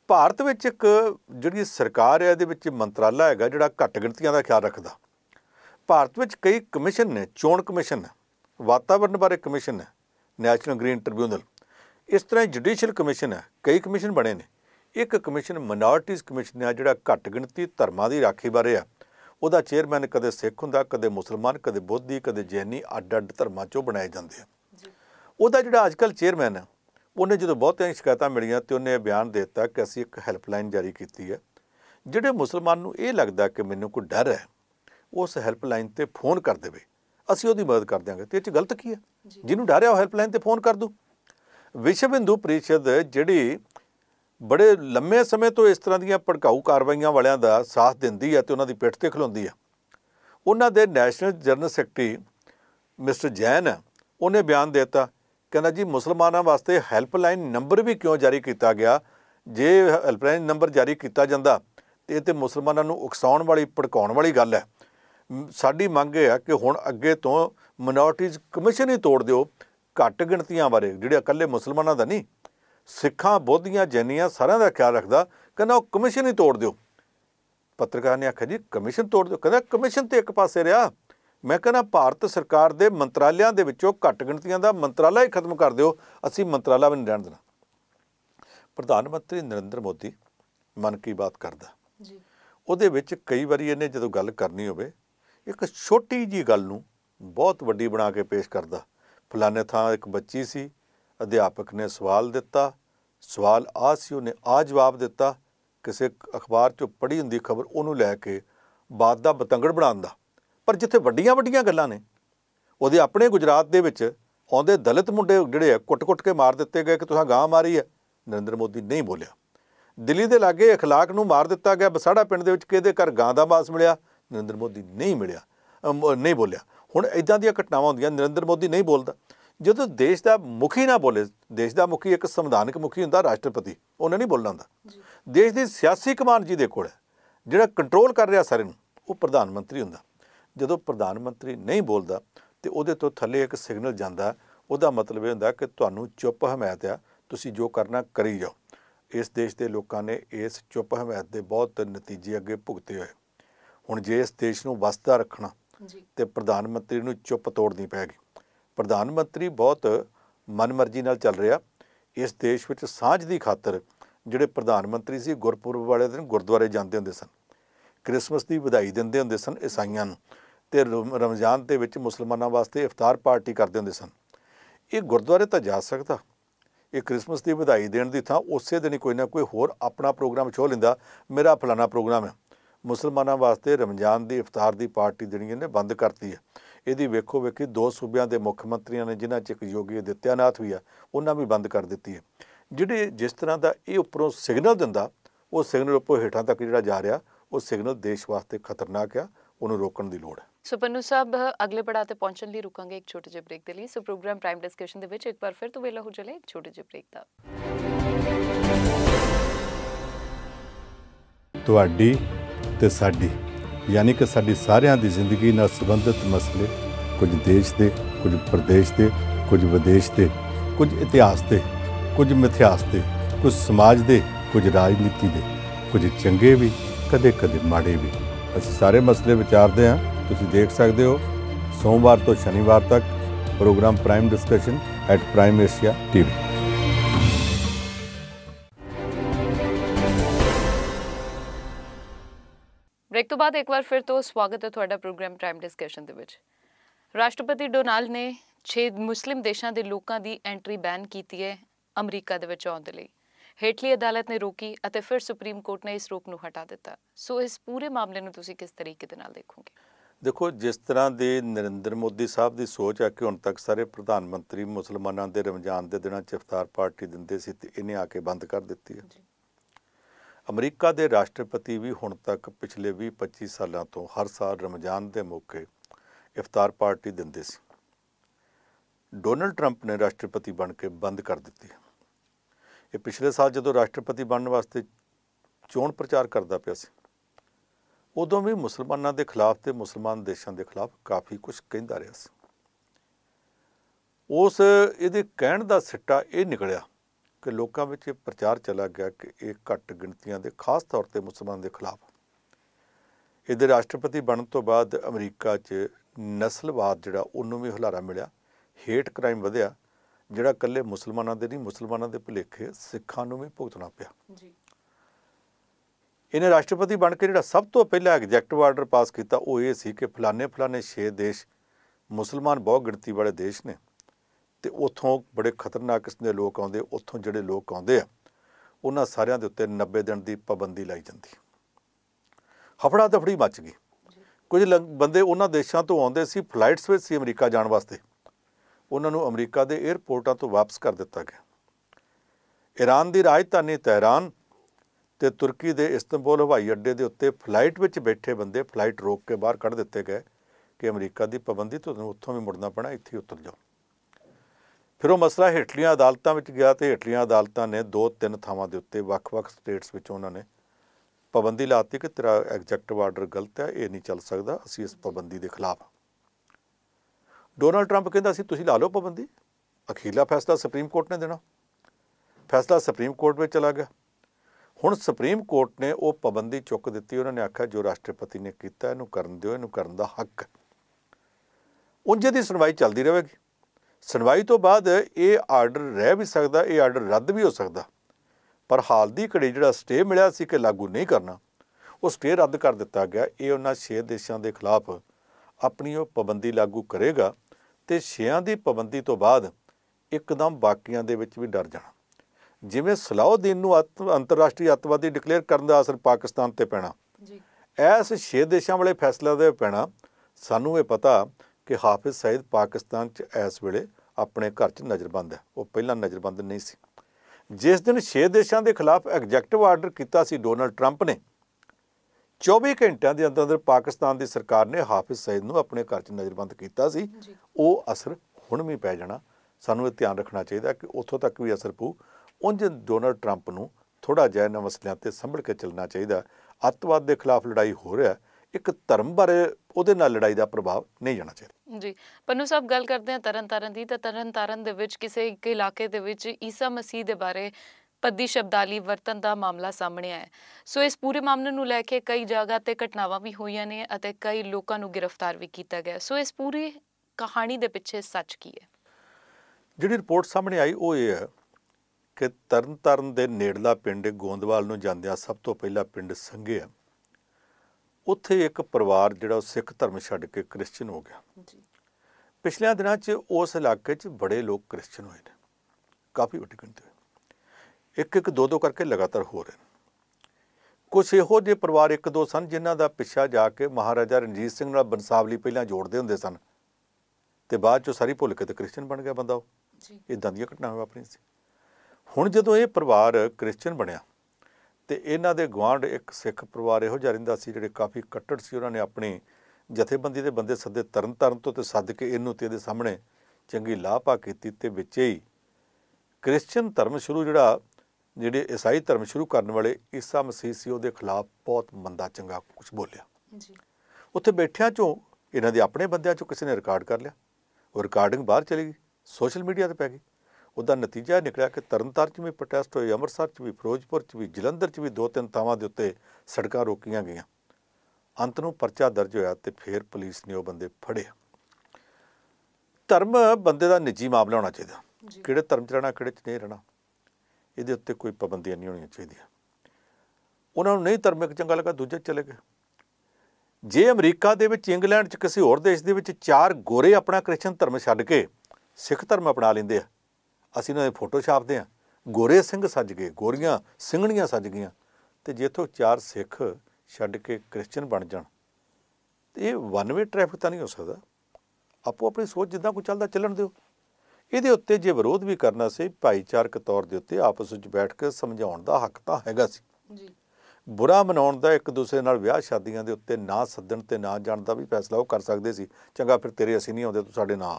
ਭਾਰਤ ਵਿੱਚ ਇੱਕ ਜਿਹੜੀ ਸਰਕਾਰ ਹੈ ਇਹਦੇ ਵਿੱਚ ਮੰਤਰਾਲਾ ਹੈਗਾ ਜਿਹੜਾ ਘੱਟ ਗਿਣਤੀਆਂ ਦਾ ਖਿਆਲ ਰੱਖਦਾ ਭਾਰਤ ਵਿੱਚ ਕਈ ਕਮਿਸ਼ਨ ਨੇ ਚੋਣ ਕਮਿਸ਼ਨ ਨੇ ਵਾਤਾਵਰਣ ਬਾਰੇ ਕਮਿਸ਼ਨ ਹੈ ਨੈਸ਼ਨਲ ਗ੍ਰੀਨ ਟ੍ਰਿਬਿਊਨਲ ਇਸ ਤਰ੍ਹਾਂ ਜੁਡੀਸ਼ੀਅਲ ਕਮਿਸ਼ਨ ਹੈ ਕਈ ਕਮਿਸ਼ਨ ਬਣੇ ਨੇ ਇੱਕ ਕਮਿਸ਼ਨ ਮਿਨੋਰਟੀਜ਼ ਕਮਿਸ਼ਨ ਹੈ ਜਿਹੜਾ ਘੱਟ ਗਿਣਤੀ ਧਰਮਾਂ ਦੀ ਰਾਖੀ ਬਾਰੇ ਆ ਉਹਦਾ ਚੇਅਰਮੈਨ ਕਦੇ ਸਿੱਖ ਹੁੰਦਾ ਕਦੇ ਮੁਸਲਮਾਨ ਕਦੇ ਬੋਧੀ ਕਦੇ ਜੈਨੀ ਅੱਡ-ਅੱਡ ਧਰਮਾਂ ਚੋਂ ਬਣਾਏ ਜਾਂਦੇ ਆ ਉਹਦਾ ਜਿਹੜਾ ਅੱਜਕੱਲ ਚੇਅਰਮੈਨ ਹੈ ਉਹਨੇ ਜਦੋਂ ਬਹੁਤਿਆਂ ਸ਼ਿਕਾਇਤਾਂ ਮਿਲੀਆਂ ਤੇ ਉਹਨੇ ਬਿਆਨ ਦਿੱਤਾ ਕਿ ਅਸੀਂ ਇੱਕ ਹੈਲਪਲਾਈਨ ਜਾਰੀ ਕੀਤੀ ਹੈ ਜਿਹੜੇ ਮੁਸਲਮਾਨ ਨੂੰ ਇਹ ਲੱਗਦਾ ਕਿ ਮੈਨੂੰ ਕੋਈ ਡਰ ਹੈ ਉਸ ਹੈਲਪਲਾਈਨ ਤੇ ਫੋਨ ਕਰ ਦੇਵੇ ਅਸੀਂ ਉਹਦੀ ਮਦਦ ਕਰ ਦਿਆਂਗੇ ਤੇ ਇਹ ਚ ਗਲਤ ਕੀ ਹੈ ਜਿਹਨੂੰ ਡਰਿਆ ਉਹ ਹੈਲਪਲਾਈਨ ਤੇ ਫੋਨ ਕਰ ਦੋ ਵਿਸ਼ਵ ਪ੍ਰੀਸ਼ਦ ਜਿਹੜੀ ਬੜੇ ਲੰਮੇ ਸਮੇਂ ਤੋਂ ਇਸ ਤਰ੍ਹਾਂ ਦੀਆਂ ਭੜਕਾਊ ਕਾਰਵਾਈਆਂ ਵਾਲਿਆਂ ਦਾ ਸਾਥ ਦਿੰਦੀ ਹੈ ਤੇ ਉਹਨਾਂ ਦੀ ਪਿੱਠ ਤੇ ਖਲੋਂਦੀ ਹੈ ਉਹਨਾਂ ਦੇ national general secretary mister Jain ਉਹਨੇ ਬਿਆਨ ਦਿੱਤਾ ਕਹਿੰਦਾ ਜੀ ਮੁਸਲਮਾਨਾਂ ਵਾਸਤੇ ਹੈਲਪਲਾਈਨ ਨੰਬਰ ਵੀ ਕਿਉਂ ਜਾਰੀ ਕੀਤਾ ਗਿਆ ਜੇ ਹੈਲਪਲਾਈਨ ਨੰਬਰ ਜਾਰੀ ਕੀਤਾ ਜਾਂਦਾ ਤੇ ਇਹ ਤੇ ਮੁਸਲਮਾਨਾਂ ਨੂੰ ਉਕਸਾਉਣ ਵਾਲੀ ਭੜਕਾਉਣ ਵਾਲੀ ਗੱਲ ਹੈ ਸਾਡੀ ਮੰਗ ਇਹ ਹੈ ਕਿ ਹੁਣ ਅੱਗੇ ਤੋਂ ਮਿਨੋਰਟੀਜ਼ ਕਮਿਸ਼ਨ ਹੀ ਤੋੜ ਦਿਓ ਘੱਟ ਗਿਣਤੀਆਂ ਬਾਰੇ ਜਿਹੜੇ ਇਕੱਲੇ ਮੁਸਲਮਾਨਾਂ ਦਾ ਨਹੀਂ ਸਿੱਖਾਂ ਬੋਧੀਆਂ ਜੈਨੀਆਂ ਸਾਰਿਆਂ ਦਾ ਖਿਆਲ ਰੱਖਦਾ ਕਹਿੰਦਾ ਉਹ ਕਮਿਸ਼ਨ ਹੀ ਤੋੜ ਦਿਓ ਪੱਤਰਕਾਰ ਨੇ ਆਖਿਆ ਜੀ ਕਮਿਸ਼ਨ ਤੋੜ ਦਿਓ ਕਹਿੰਦਾ ਕਮਿਸ਼ਨ ਤੇ ਇੱਕ ਪਾਸੇ ਰਿਹਾ ਮੈਂ ਕਹਿੰਦਾ ਭਾਰਤ ਸਰਕਾਰ ਦੇ ਮੰਤਰਾਲਿਆਂ ਦੇ ਵਿੱਚੋਂ ਘੱਟ ਗਿਣਤੀਆਂ ਦਾ ਮੰਤਰਾਲਾ ਹੀ ਖਤਮ ਕਰ ਦਿਓ ਅਸੀਂ ਮੰਤਰਾਲਾ ਵੀ ਨਹੀਂ ਰਹਿਣ ਦੇਣਾ ਪ੍ਰਧਾਨ ਮੰਤਰੀ ਨਰਿੰਦਰ ਮੋਦੀ ਮਨ ਕੀ ਬਾਤ ਕਰਦਾ ਜੀ ਉਹਦੇ ਵਿੱਚ ਕਈ ਵਾਰੀ ਇਹਨੇ ਜਦੋਂ ਗੱਲ ਕਰਨੀ ਹੋਵੇ ਇੱਕ ਛੋਟੀ ਜੀ ਗੱਲ ਨੂੰ ਬਹੁਤ ਵੱਡੀ ਬਣਾ ਕੇ ਪੇਸ਼ ਕਰਦਾ ਫਲਾਣੇ ਥਾਂ ਇੱਕ ਬੱਚੀ ਸੀ ਅਧਿਆਪਕ ਨੇ ਸਵਾਲ ਦਿੱਤਾ ਸਵਾਲ ਆ ਸੀ ਉਹਨੇ ਆ ਜਵਾਬ ਦਿੱਤਾ ਕਿਸੇ ਅਖਬਾਰ 'ਚੋਂ ਪੜ੍ਹੀ ਹੁੰਦੀ ਖਬਰ ਉਹਨੂੰ ਲੈ ਕੇ ਬਾਤ ਦਾ ਬਤੰਗੜ ਬਣਾਉਂਦਾ ਪਰ ਜਿੱਥੇ ਵੱਡੀਆਂ-ਵੱਡੀਆਂ ਗੱਲਾਂ ਨੇ ਉਹਦੇ ਆਪਣੇ ਗੁਜਰਾਤ ਦੇ ਵਿੱਚ ਆਉਂਦੇ ਦਲਿਤ ਮੁੰਡੇ ਜਿਹੜੇ ਆ ਕੁੱਟ-ਕੁੱਟ ਕੇ ਮਾਰ ਦਿੱਤੇ ਗਏ ਕਿ ਤੁਸੀਂ ਗਾਂ ਮਾਰੀ ਹੈ ਨਰਿੰਦਰ ਮੋਦੀ ਨਹੀਂ ਬੋਲਿਆ ਦਿੱਲੀ ਦੇ ਲਾਗੇ اخلاق ਨੂੰ ਮਾਰ ਦਿੱਤਾ ਗਿਆ ਬਸਾੜਾ ਪਿੰਡ ਦੇ ਵਿੱਚ ਕਿਹਦੇ ਘਰ ਗਾਂ ਦਾ ਮਾਸ ਮਿਲਿਆ ਨਰਿੰਦਰ ਮੋਦੀ ਨਹੀਂ ਮਿਲਿਆ ਨਹੀਂ ਬੋਲਿਆ ਹੁਣ ਇਦਾਂ ਦੀਆਂ ਘਟਨਾਵਾਂ ਹੁੰਦੀਆਂ ਨਰਿੰਦਰ ਮੋਦੀ ਨਹੀਂ ਬੋਲਦਾ ਜਦੋਂ ਦੇਸ਼ ਦਾ ਮੁਖੀ ਨਾ ਬੋਲੇ ਦੇਸ਼ ਦਾ ਮੁਖੀ ਇੱਕ ਸੰਵਿਧਾਨਕ ਮੁਖੀ ਹੁੰਦਾ ਰਾਸ਼ਟਰਪਤੀ ਉਹਨੇ ਨਹੀਂ ਬੋਲਣਾ ਹੁੰਦਾ ਦੇਸ਼ ਦੀ ਸਿਆਸੀ ਕਮਾਨ ਜੀ ਦੇ ਕੋਲ ਹੈ ਜਿਹੜਾ ਕੰਟਰੋਲ ਕਰ ਰਿਹਾ ਸਾਰੇ ਨੂੰ ਉਹ ਪ੍ਰਧਾਨ ਮੰਤਰੀ ਹੁੰਦਾ ਜਦੋਂ ਪ੍ਰਧਾਨ ਮੰਤਰੀ ਨਹੀਂ ਬੋਲਦਾ ਤੇ ਉਹਦੇ ਤੋਂ ਥੱਲੇ ਇੱਕ ਸਿਗਨਲ ਜਾਂਦਾ ਉਹਦਾ ਮਤਲਬ ਇਹ ਹੁੰਦਾ ਕਿ ਤੁਹਾਨੂੰ ਚੁੱਪ ਹਮਾਇਤ ਆ ਤੁਸੀਂ ਜੋ ਕਰਨਾ ਕਰੀ ਜਾਓ ਇਸ ਦੇਸ਼ ਦੇ ਲੋਕਾਂ ਨੇ ਇਸ ਚੁੱਪ ਹਮਾਇਤ ਦੇ ਬਹੁਤ ਨਤੀਜੇ ਅੱਗੇ ਭੁਗਤੇ ਹੋਏ ਹੁਣ ਜੇ ਇਸ ਦੇਸ਼ ਨੂੰ ਵਸਦਾ ਰੱਖਣਾ ਤੇ ਪ੍ਰਧਾਨ ਮੰਤਰੀ ਨੂੰ ਚੁੱਪ ਤੋੜਨੀ ਪੈਗੀ ਪ੍ਰਧਾਨ ਮੰਤਰੀ ਬਹੁਤ ਮਨਮਰਜ਼ੀ ਨਾਲ ਚੱਲ ਰਿਹਾ ਇਸ ਦੇਸ਼ ਵਿੱਚ ਸਾਂਝ ਦੀ ਖਾਤਰ ਜਿਹੜੇ ਪ੍ਰਧਾਨ ਮੰਤਰੀ ਸੀ ਗੁਰਪੁਰਬ ਵਾਲੇ ਦਿਨ ਗੁਰਦੁਆਰੇ ਜਾਂਦੇ ਹੁੰਦੇ ਸਨ ਕ੍ਰਿਸਮਸ ਦੀ ਵਧਾਈ ਦਿੰਦੇ ਹੁੰਦੇ ਸਨ ਈਸਾਈਆਂ ਨੂੰ ਤੇ ਰਮਜ਼ਾਨ ਦੇ ਵਿੱਚ ਮੁਸਲਮਾਨਾਂ ਵਾਸਤੇ ਇਫਤਾਰ ਪਾਰਟੀ ਕਰਦੇ ਹੁੰਦੇ ਸਨ ਇਹ ਗੁਰਦੁਆਰੇ ਤਾਂ ਜਾ ਸਕਦਾ ਇਹ ਕ੍ਰਿਸਮਸ ਦੀ ਵਧਾਈ ਦੇਣ ਦੀ ਥਾਂ ਉਸੇ ਦਿਨ ਹੀ ਕੋਈ ਨਾ ਕੋਈ ਹੋਰ ਆਪਣਾ ਪ੍ਰੋਗਰਾਮ ਛੋ ਲਿੰਦਾ ਮੇਰਾ ਫਲਾਣਾ ਪ੍ਰੋਗਰਾਮ ਹੈ ਮੁਸਲਮਾਨਾਂ ਵਾਸਤੇ ਰਮਜ਼ਾਨ ਦੀ ਇਫਤਾਰ ਦੀ ਪਾਰਟੀ ਜਿਹੜੀ ਇਹਨੇ ਬੰਦ ਕਰਤੀ ਹੈ ਇਹਦੀ ਵੇਖੋ ਵੇਖੀ ਦੋ ਸੂਬਿਆਂ ਦੇ ਮੁੱਖ ਮੰਤਰੀਆਂ ਨੇ ਜਿਨ੍ਹਾਂ 'ਚ ਇੱਕ ਯੋਗੀ ਅਦਿੱਤਿਆਨਾਥ ਵੀ ਆ ਉਹਨਾਂ ਵੀ ਬੰਦ ਕਰ ਦਿੱਤੀ ਹੈ ਜਿਹੜੇ ਜਿਸ ਤਰ੍ਹਾਂ ਦਾ ਇਹ ਉੱਪਰੋਂ ਸਿਗਨਲ ਦਿੰਦਾ ਉਹ ਸਿਗਨਲ ਉੱਪਰ ਹੇਠਾਂ ਤੱਕ ਜਿਹੜਾ ਜਾ ਰਿਹਾ ਉਹ ਸਿਗਨਲ ਦੇਸ਼ ਵਾਸਤੇ ਖਤਰਨਾਕ ਆ ਉਹਨੂੰ ਰੋਕਣ ਦੀ ਲੋੜ ਹੈ ਸੁਪਨੂ ਸਾਹਿਬ ਅਗਲੇ ਪੜਾਅ ਤੇ ਪਹੁੰਚਣ ਲਈ ਰੁਕਾਂਗੇ ਇੱਕ ਛੋਟੇ ਜਿਹੇ ਬ੍ਰੇਕ ਦੇ ਲਈ ਸੋ ਪ੍ਰੋਗਰਾਮ ਪ੍ਰਾਈਮ ਡਿਸਕਸ਼ਨ ਦੇ ਵਿੱਚ ਇੱਕ ਵਾਰ ਫਿਰ ਤੋਂ ਵੇਲਾ ਹੋ ਜਲੇ ਇੱਕ ਛੋਟੇ ਜਿਹੇ ਬ੍ਰੇਕ ਦਾ ਤੁਹਾਡੀ ਤੇ ਸਾਡੀ ਯਾਨੀ ਕਿ ਸਾਡੀ ਸਾਰਿਆਂ ਦੀ ਜ਼ਿੰਦਗੀ ਨਾਲ ਸੰਬੰਧਿਤ ਮਸਲੇ ਕੁਝ ਦੇਸ਼ ਦੇ ਕੁਝ ਪ੍ਰਦੇਸ਼ ਦੇ ਕੁਝ ਵਿਦੇਸ਼ ਦੇ ਕੁਝ ਇਤਿਹਾਸ ਦੇ ਕੁਝ ਮਿਥਿਹਾਸ ਦੇ ਕੁਝ ਸਮਾਜ ਦੇ ਕੁਝ ਰਾਜਨੀਤੀ ਦੇ ਕੁਝ ਚੰਗੇ ਵੀ ਕਦੇ ਕਦੇ ਮਾੜੇ ਵੀ ਅਸੀਂ ਸਾਰੇ ਮਸਲੇ ਵਿਚਾਰਦੇ ਹਾਂ ਤੁਸੀਂ ਦੇਖ ਸਕਦੇ ਹੋ ਸੋਮਵਾਰ ਤੋਂ ਸ਼ਨੀਵਾਰ ਤੱਕ program prime discussion at prime Asia TV break ਤੋਂ ਬਾਅਦ ਇੱਕ ਵਾਰ ਫਿਰ ਤੋਂ ਸਵਾਗਤ ਹੈ ਤੁਹਾਡਾ ਪ੍ਰੋਗਰਾਮ ਟਾਈਮ ਡਿਸਕਸ਼ਨ ਦੇ ਵਿੱਚ ਰਾਸ਼ਟਰਪਤੀ ਡੋਨਾਲਡ ਨੇ ਛੇ ਮੁਸਲਿਮ ਦੇਸ਼ਾਂ ਦੇ ਲੋਕਾਂ ਦੀ ਐਂਟਰੀ ਬੈਨ ਕੀਤੀ ਹੈ ਅਮਰੀਕਾ ਦੇ ਵਿੱਚ ਆਉਣ ਦੇ ਲਈ ਹੇਠਲੀ ਅਦਾਲਤ ਨੇ ਰੋਕੀ ਅਤੇ ਫਿਰ ਸੁਪਰੀਮ ਕੋਰਟ ਨੇ ਇਸ ਰੋਕ ਨੂੰ ਹਟਾ ਦਿੱਤਾ ਸੋ ਇਸ ਪੂਰੇ ਮਾਮਲੇ ਨੂੰ ਤੁਸੀਂ ਕਿਸ ਤਰੀਕੇ ਦੇ ਨਾਲ ਦੇਖੋਗੇ ਦੇਖੋ ਜਿਸ ਤਰ੍ਹਾਂ ਦੇ ਨਰਿੰਦਰ ਮੋਦੀ ਸਾਹਿਬ ਦੀ ਸੋਚ ਹੈ ਕਿ ਹੁਣ ਤੱਕ ਸਾਰੇ ਪ੍ਰਧਾਨ ਮੰਤਰੀ ਮੁਸਲਮਾਨਾਂ ਦੇ ਰਮਜ਼ਾਨ ਦੇ ਦਿਨਾਂ ਚਫਤਾਰ ਪਾਰਟੀ ਦਿੰਦੇ ਸੀ ਤੇ ਇਹਨੇ ਆ ਕੇ ਬੰਦ ਕਰ ਦਿੱਤੀ ਹੈ ਅਮਰੀਕਾ ਦੇ ਰਾਸ਼ਟਰਪਤੀ ਵੀ ਹੁਣ ਤੱਕ ਪਿਛਲੇ 20-25 ਸਾਲਾਂ ਤੋਂ ਹਰ ਸਾਲ ਰਮਜ਼ਾਨ ਦੇ ਮੌਕੇ ਇਫਤਾਰ ਪਾਰਟੀ ਦਿੰਦੇ ਸੀ ਡੋਨਲਡ 트ੰਪ ਨੇ ਰਾਸ਼ਟਰਪਤੀ ਬਣ ਕੇ ਬੰਦ ਕਰ ਦਿੱਤੀ ਇਹ ਪਿਛਲੇ ਸਾਲ ਜਦੋਂ ਰਾਸ਼ਟਰਪਤੀ ਬਣਨ ਵਾਸਤੇ ਚੋਣ ਪ੍ਰਚਾਰ ਕਰਦਾ ਪਿਆ ਸੀ ਉਦੋਂ ਵੀ ਮੁਸਲਮਾਨਾਂ ਦੇ ਖਿਲਾਫ ਤੇ ਮੁਸਲਮਾਨ ਦੇਸ਼ਾਂ ਦੇ ਖਿਲਾਫ ਕਾਫੀ ਕੁਝ ਕਹਿੰਦਾ ਰਿਹਾ ਸੀ ਉਸ ਇਹਦੇ ਕਹਿਣ ਦਾ ਸਿੱਟਾ ਇਹ ਨਿਕਲਿਆ ਕਿ ਲੋਕਾਂ ਵਿੱਚ ਇਹ ਪ੍ਰਚਾਰ ਚਲਾ ਗਿਆ ਕਿ ਇਹ ਘੱਟ ਗਿਣਤੀਆਂ ਦੇ ਖਾਸ ਤੌਰ ਤੇ ਮੁਸਲਮਾਨ ਦੇ ਖਿਲਾਫ ਇਹਦੇ ਰਾਸ਼ਟਰਪਤੀ ਬਣਨ ਤੋਂ ਬਾਅਦ ਅਮਰੀਕਾ 'ਚ ਨਸਲਵਾਦ ਜਿਹੜਾ ਉਹਨੂੰ ਵੀ ਹੁਲਾਰਾ ਮਿਲਿਆ ਹੇਟ ਕ੍ਰਾਈਮ ਵਧਿਆ ਜਿਹੜਾ ਇਕੱਲੇ ਮੁਸਲਮਾਨਾਂ ਦੇ ਨਹੀਂ ਮੁਸਲਮਾਨਾਂ ਦੇ ਭੁਲੇਖੇ ਸਿੱਖਾਂ ਨੂੰ ਵੀ ਭੁਗਤਣਾ ਪਿਆ ਜੀ ਇਹਨੇ ਰਾਸ਼ਟਰਪਤੀ ਬਣ ਕੇ ਜਿਹੜਾ ਸਭ ਤੋਂ ਪਹਿਲਾ ਐਗਜ਼ੈਕਟਿਵ ਆਰਡਰ ਪਾਸ ਕੀਤਾ ਉਹ ਇਹ ਸੀ ਕਿ ਫਲਾਣੇ ਫਲਾਣੇ 6 ਦੇਸ਼ ਮੁਸਲਮਾਨ ਬਹੁ ਗਿਣਤੀ ਵਾਲੇ ਦੇਸ਼ ਨੇ ਤੇ ਉੱਥੋਂ ਬੜੇ ਖਤਰਨਾਕ ਕਿਸਮ ਦੇ ਲੋਕ ਆਉਂਦੇ ਉੱਥੋਂ ਜਿਹੜੇ ਲੋਕ ਆਉਂਦੇ ਆ ਉਹਨਾਂ ਸਾਰਿਆਂ ਦੇ ਉੱਤੇ 90 ਦਿਨ ਦੀ ਪਾਬੰਦੀ ਲਾਈ ਜਾਂਦੀ ਹਫੜਾ ਤਫੜੀ ਮੱਚ ਗਈ ਕੁਝ ਬੰਦੇ ਉਹਨਾਂ ਦੇਸ਼ਾਂ ਤੋਂ ਆਉਂਦੇ ਸੀ ਫਲਾਈਟਸ ਵਿੱਚ ਸੀ ਅਮਰੀਕਾ ਜਾਣ ਵਾਸਤੇ ਉਹਨਾਂ ਨੂੰ ਅਮਰੀਕਾ ਦੇ 에ਅਰਪੋਰਟਾਂ ਤੋਂ ਵਾਪਸ ਕਰ ਦਿੱਤਾ ਗਿਆ ਈਰਾਨ ਦੀ ਰਾਜਧਾਨੀ ਤਹਿਰਾਨ ਤੇ ਤੁਰਕੀ ਦੇ ਇਸਤਾਂਬੁਲ ਹਵਾਈ ਅੱਡੇ ਦੇ ਉੱਤੇ ਫਲਾਈਟ ਵਿੱਚ ਬੈਠੇ ਬੰਦੇ ਫਲਾਈਟ ਰੋਕ ਕੇ ਬਾਹਰ ਕੱਢ ਦਿੱਤੇ ਗਏ ਕਿ ਅਮਰੀਕਾ ਦੀ ਪਾਬੰਦੀ ਤੁਹਾਨੂੰ ਉੱਥੋਂ ਵੀ ਮੁੜਨਾ ਪੈਣਾ ਇੱਥੇ ਉਤਰ ਜਾਓ ਫਿਰ ਉਹ ਮਸਲਾ ਹੇਠਲੀਆਂ ਅਦਾਲਤਾਂ ਵਿੱਚ ਗਿਆ ਤੇ ਹੇਠਲੀਆਂ ਅਦਾਲਤਾਂ ਨੇ ਦੋ ਤਿੰਨ ਥਾਵਾਂ ਦੇ ਉੱਤੇ ਵੱਖ-ਵੱਖ ਸਟੇਟਸ ਵਿੱਚ ਉਹਨਾਂ ਨੇ ਪਾਬੰਦੀ ਲਾਤੀ ਕਿ ਤੇਰਾ ਐਗਜ਼ੈਕਟਿਵ ਆਰਡਰ ਗਲਤ ਹੈ ਇਹ ਨਹੀਂ ਚੱਲ ਸਕਦਾ ਅਸੀਂ ਇਸ ਪਾਬੰਦੀ ਦੇ ਖਿਲਾਫ ਡੋਨਲਡ ਟਰੰਪ ਕਹਿੰਦਾ ਸੀ ਤੁਸੀਂ ਲਾ ਲਓ ਪਾਬੰਦੀ ਅਖੀਲਾ ਫੈਸਲਾ ਸੁਪਰੀਮ ਕੋਰਟ ਨੇ ਦੇਣਾ ਫੈਸਲਾ ਸੁਪਰੀਮ ਕੋਰਟ ਵਿੱਚ ਚਲਾ ਗਿਆ ਹੁਣ ਸੁਪਰੀਮ ਕੋਰਟ ਨੇ ਉਹ ਪਾਬੰਦੀ ਚੁੱਕ ਦਿੱਤੀ ਉਹਨਾਂ ਨੇ ਆਖਿਆ ਜੋ ਰਾਸ਼ਟਰਪਤੀ ਨੇ ਕੀਤਾ ਇਹਨੂੰ ਕਰਨ ਦਿਓ ਇਹਨੂੰ ਕਰਨ ਦਾ ਹੱਕ ਉਂਝ ਦੀ ਸੁਣਵਾਈ ਚੱਲਦੀ ਰਹੇਗੀ ਸੁਣਵਾਈ ਤੋਂ ਬਾਅਦ ਇਹ ਆਰਡਰ ਰਹਿ ਵੀ ਸਕਦਾ ਇਹ ਆਰਡਰ ਰੱਦ ਵੀ ਹੋ ਸਕਦਾ ਪਰ ਹਾਲ ਦੀ ਘੜੀ ਜਿਹੜਾ ਸਟੇ ਮਿਲਿਆ ਸੀ ਕਿ ਲਾਗੂ ਨਹੀਂ ਕਰਨਾ ਉਹ ਸਟੇ ਰੱਦ ਕਰ ਦਿੱਤਾ ਗਿਆ ਇਹ ਉਹਨਾਂ 6 ਦੇਸ਼ਾਂ ਦੇ ਖਿਲਾਫ ਆਪਣੀ ਉਹ ਪਾਬੰਦੀ ਲਾਗੂ ਕਰੇਗਾ ਤੇ 6ਾਂ ਦੀ ਪਾਬੰਦੀ ਤੋਂ ਬਾਅਦ ਇੱਕਦਮ ਬਾਕੀਆਂ ਦੇ ਵਿੱਚ ਵੀ ਡਰ ਜਾਣਾ ਜਿਵੇਂ ਸਲਾਉਦੀਨ ਨੂੰ ਅੰਤਰਰਾਸ਼ਟਰੀ ਅਤਵਾਦੀ ਡਿਕਲੇਅਰ ਕਰਨ ਦਾ ਅਸਰ ਪਾਕਿਸਤਾਨ ਤੇ ਪੈਣਾ ਜੀ ਐਸ 6 ਦੇਸ਼ਾਂ ਵਾਲੇ ਫੈਸਲੇ ਦੇ ਪੈਣਾ ਸਾਨੂੰ ਇਹ ਪਤਾ ਕਿ ਹਾਫਿਜ਼ ਸੈਦ ਪਾਕਿਸਤਾਨ 'ਚ ਇਸ ਵੇਲੇ ਆਪਣੇ ਘਰ 'ਚ ਨਜ਼ਰਬੰਦ ਹੈ ਉਹ ਪਹਿਲਾਂ ਨਜ਼ਰਬੰਦ ਨਹੀਂ ਸੀ ਜਿਸ ਦਿਨ 6 ਦੇਸ਼ਾਂ ਦੇ ਖਿਲਾਫ ਐਗਜ਼ੈਕਟਿਵ ਆਰਡਰ ਕੀਤਾ ਸੀ ਡੋਨਲਡ ਟਰੰਪ ਨੇ 24 ਘੰਟਿਆਂ ਦੇ ਅੰਦਰ ਅੰਦਰ ਪਾਕਿਸਤਾਨ ਦੀ ਸਰਕਾਰ ਨੇ ਹਾਫਿਜ਼ ਸੈਦ ਨੂੰ ਆਪਣੇ ਘਰ 'ਚ ਨਜ਼ਰਬੰਦ ਕੀਤਾ ਸੀ ਉਹ ਅਸਰ ਹੁਣ ਵੀ ਪੈ ਜਾਣਾ ਸਾਨੂੰ ਇਹ ਧਿਆਨ ਰੱਖਣਾ ਚਾਹੀਦਾ ਕਿ ਉੱਥੋਂ ਤੱਕ ਵੀ ਅਸਰ ਪਊ ਉੰਜ ਡੋਨਲਡ ਟਰੰਪ ਨੂੰ ਥੋੜਾ ਜਿਹਾ ਨਵਸਲਿਆਂ ਤੇ ਸੰਭਲ ਕੇ ਚੱਲਣਾ ਚਾਹੀਦਾ ਅੱਤਵਾਦ ਦੇ ਖਿਲਾਫ ਲੜਾਈ ਹੋ ਰਿਹਾ ਹੈ ਇੱਕ ਧਰਮ ਬਾਰੇ ਉਹਦੇ ਨਾਲ ਲੜਾਈ ਦਾ ਪ੍ਰਭਾਵ ਨਹੀਂ ਜਾਣਾ ਚਾਹੀਦਾ ਜੀ ਪੰਨੂ ਸਾਹਿਬ ਗੱਲ ਕਰਦੇ ਆ ਤਰਨਤਾਰਨ ਦੀ ਤਾਂ ਤਰਨਤਾਰਨ ਦੇ ਵਿੱਚ ਕਿਸੇ ਇੱਕ ਇਲਾਕੇ ਦੇ ਵਿੱਚ ਈਸਾ ਮਸੀਹ ਦੇ ਬਾਰੇ ਪੱਦੀ ਸ਼ਬਦਾਲੀ ਵਰਤਨ ਦਾ ਮਾਮਲਾ ਸਾਹਮਣੇ ਆਇਆ ਸੋ ਇਸ ਪੂਰੇ ਮਾਮਲੇ ਨੂੰ ਲੈ ਕੇ ਕਈ ਜਗ੍ਹਾ ਤੇ ਘਟਨਾਵਾਂ ਵੀ ਹੋਈਆਂ ਨੇ ਅਤੇ ਕਈ ਲੋਕਾਂ ਨੂੰ ਗ੍ਰਿਫਤਾਰ ਵੀ ਕੀਤਾ ਗਿਆ ਸੋ ਇਸ ਪੂਰੀ ਕਹਾਣੀ ਦੇ ਪਿੱਛੇ ਸੱਚ ਕੀ ਹੈ ਜਿਹੜੀ ਰਿਪੋਰਟ ਸਾਹਮਣੇ ਆਈ ਉਹ ਇਹ ਹੈ ਕਿ ਤਰਨਤਾਰਨ ਦੇ ਨੇੜਲਾ ਪਿੰਡ ਗੋਂਦਵਾਲ ਨੂੰ ਜਾਂਦਿਆਂ ਸਭ ਤੋਂ ਪਹਿਲਾ ਪਿੰਡ ਸੰਘੇ ਹੈ ਉੱਥੇ ਇੱਕ ਪਰਿਵਾਰ ਜਿਹੜਾ ਸਿੱਖ ਧਰਮ ਛੱਡ ਕੇ ਕ੍ਰਿਸਚੀਅਨ ਹੋ ਗਿਆ ਜੀ ਪਿਛਲੇ ਦਿਨਾਂ 'ਚ ਉਸ ਇਲਾਕੇ 'ਚ ਬੜੇ ਲੋਕ ਕ੍ਰਿਸਚੀਅਨ ਹੋਏ ਨੇ ਕਾਫੀ ਵੱਡੀ ਗਿਣਤੀ ਇੱਕ ਇੱਕ ਦੋ ਦੋ ਕਰਕੇ ਲਗਾਤਾਰ ਹੋ ਰਹੇ ਨੇ ਕੁਝ ਇਹੋ ਜਿਹੇ ਪਰਿਵਾਰ ਇੱਕ ਦੋ ਸਨ ਜਿਨ੍ਹਾਂ ਦਾ ਪਿੱਛਾ ਜਾ ਕੇ ਮਹਾਰਾਜਾ ਰਣਜੀਤ ਸਿੰਘ ਨਾਲ ਬੰਸਾਵਲੀ ਪਹਿਲਾਂ ਜੋੜਦੇ ਹੁੰਦੇ ਸਨ ਤੇ ਬਾਅਦ 'ਚ ਸਾਰੀ ਭੁੱਲ ਕੇ ਤੇ ਕ੍ਰਿਸਚੀਅਨ ਬਣ ਗਿਆ ਬੰਦਾ ਉਹ ਜੀ ਇਦਾਂ ਦੀਆਂ ਘਟਨਾਵਾਂ ਵਾਪਰੀਆਂ ਸੀ ਹੁਣ ਜਦੋਂ ਇਹ ਪਰਿਵਾਰ ਕ੍ਰਿਸਚੀਅਨ ਬਣਿਆ ਤੇ ਇਹਨਾਂ ਦੇ ਗਵਾਂਢ ਇੱਕ ਸਿੱਖ ਪਰਿਵਾਰ ਇਹੋ ਜਿਹਾ ਰਹਿੰਦਾ ਸੀ ਜਿਹੜੇ ਕਾਫੀ ਕੱਟੜ ਸੀ ਉਹਨਾਂ ਨੇ ਆਪਣੀ ਜਥੇਬੰਦੀ ਦੇ ਬੰਦੇ ਸੱਦੇ ਤਰਨ ਤਰਨ ਤੋਂ ਤੇ ਸੱਦ ਕੇ ਇਹਨੂੰ ਤੇ ਦੇ ਸਾਹਮਣੇ ਚੰਗੀ ਲਾਪਾ ਕੀਤੀ ਤੇ ਵਿੱਚ ਹੀ ਕ੍ਰਿਸਚੀਅਨ ਧਰਮ ਸ਼ੁਰੂ ਜਿਹੜਾ ਜਿਹੜੇ ਈਸਾਈ ਧਰਮ ਸ਼ੁਰੂ ਕਰਨ ਵਾਲੇ ਈਸਾ ਮਸੀਹ ਸੀ ਉਹਦੇ ਖਿਲਾਫ ਬਹੁਤ ਮੰਦਾ ਚੰਗਾ ਕੁਝ ਬੋਲਿਆ ਜੀ ਉੱਥੇ ਬੈਠਿਆਂ ਚੋਂ ਇਹਨਾਂ ਦੇ ਆਪਣੇ ਬੰਦਿਆਂ ਚੋਂ ਕਿਸੇ ਨੇ ਰਿਕਾਰਡ ਕਰ ਲਿਆ ਉਹ ਰਿਕਾਰਡਿੰਗ ਬਾਹਰ ਚਲੀ ਗਈ ਸੋਸ਼ਲ ਮੀਡੀਆ ਤੇ ਪੈ ਗਈ ਉਹਦਾ ਨਤੀਜਾ ਨਿਕਲਿਆ ਕਿ ਤਰਨਤਾਰਨ 'ਚ ਵੀ ਪ੍ਰੋਟੈਸਟ ਹੋਏ ਅੰਮ੍ਰਿਤਸਰ 'ਚ ਵੀ ਫਿਰੋਜ਼ਪੁਰ 'ਚ ਵੀ ਜਲੰਧਰ 'ਚ ਵੀ ਦੋ ਤਿੰਨ ਥਾਵਾਂ ਦੇ ਉੱਤੇ ਸੜਕਾਂ ਰੋਕੀਆਂ ਗਈਆਂ ਅੰਤ ਨੂੰ ਪਰਚਾ ਦਰਜ ਹੋਇਆ ਤੇ ਫਿਰ ਪੁਲਿਸ ਨੇ ਉਹ ਬੰਦੇ ਫੜਿਆ ਧਰਮ ਬੰਦੇ ਦਾ ਨਿੱਜੀ ਮਾਮਲਾ ਹੋਣਾ ਚਾਹੀਦਾ ਕਿਹੜੇ ਧਰਮ 'ਚ ਰਹਿਣਾ ਕਿਹੜੇ 'ਚ ਨਹੀਂ ਰਹਿਣਾ ਇਹਦੇ ਉੱਤੇ ਕੋਈ ਪਾਬੰਦੀਆਂ ਨਹੀਂ ਹੋਣੀਆਂ ਚਾਹੀਦੀਆਂ ਉਹਨਾਂ ਨੂੰ ਨਹੀਂ ਧਰਮ ਇੱਕ ਚੰਗਾ ਲੱਗਾ ਦੂਜੇ ਚਲੇ ਗਏ ਜੇ ਅਮਰੀਕਾ ਦੇ ਵਿੱਚ ਇੰਗਲੈਂਡ 'ਚ ਕਿਸੇ ਹੋਰ ਦੇਸ਼ ਦੇ ਵਿੱਚ ਚਾਰ ਗੋਰੇ ਆਪਣਾ ਕ੍ਰਿਸਚਨ ਧਰਮ ਛੱਡ ਕੇ ਸਿੱਖ ਧਰਮ ਅਪਣਾ ਲੈਂਦੇ ਆ ਅਸੀਂ ਨਾ ਇਹ ਫੋਟੋ ਛਾਪਦੇ ਆ ਗੋਰੇ ਸਿੰਘ ਸੱਜ ਗਏ ਗੋਰੀਆਂ ਸਿੰਘਣੀਆਂ ਸੱਜ ਗਈਆਂ ਤੇ ਜਿੱਥੋਂ ਚਾਰ ਸਿੱਖ ਛੱਡ ਕੇ ਕ੍ਰਿਸਚੀਅਨ ਬਣ ਜਾਣ ਤੇ ਇਹ ਵਨ ਵੇ ਟ੍ਰੈਫਿਕ ਤਾਂ ਨਹੀਂ ਹੋ ਸਕਦਾ ਆਪੋ ਆਪਣੀ ਸੋਚ ਜਿੱਦਾਂ ਕੋ ਚੱਲਦਾ ਚੱਲਣ ਦਿਓ ਇਹਦੇ ਉੱਤੇ ਜੇ ਵਿਰੋਧ ਵੀ ਕਰਨਾ ਸੀ ਭਾਈਚਾਰਕ ਤੌਰ ਦੇ ਉੱਤੇ ਆਪਸ ਵਿੱਚ ਬੈਠ ਕੇ ਸਮਝਾਉਣ ਦਾ ਹੱਕ ਤਾਂ ਹੈਗਾ ਸੀ ਜੀ ਬੁਰਾ ਮਨਾਉਣ ਦਾ ਇੱਕ ਦੂਸਰੇ ਨਾਲ ਵਿਆਹ ਸ਼ਾਦੀਆਂ ਦੇ ਉੱਤੇ ਨਾ ਸੱਦਣ ਤੇ ਨਾ ਜਾਣ ਦਾ ਵੀ ਫੈਸਲਾ ਉਹ ਕਰ ਸਕਦੇ ਸੀ ਚੰਗਾ ਫਿਰ ਤੇਰੇ ਅਸੀਂ ਨਹੀਂ ਆਉਂਦੇ ਤੂੰ ਸਾਡੇ ਨਾਲ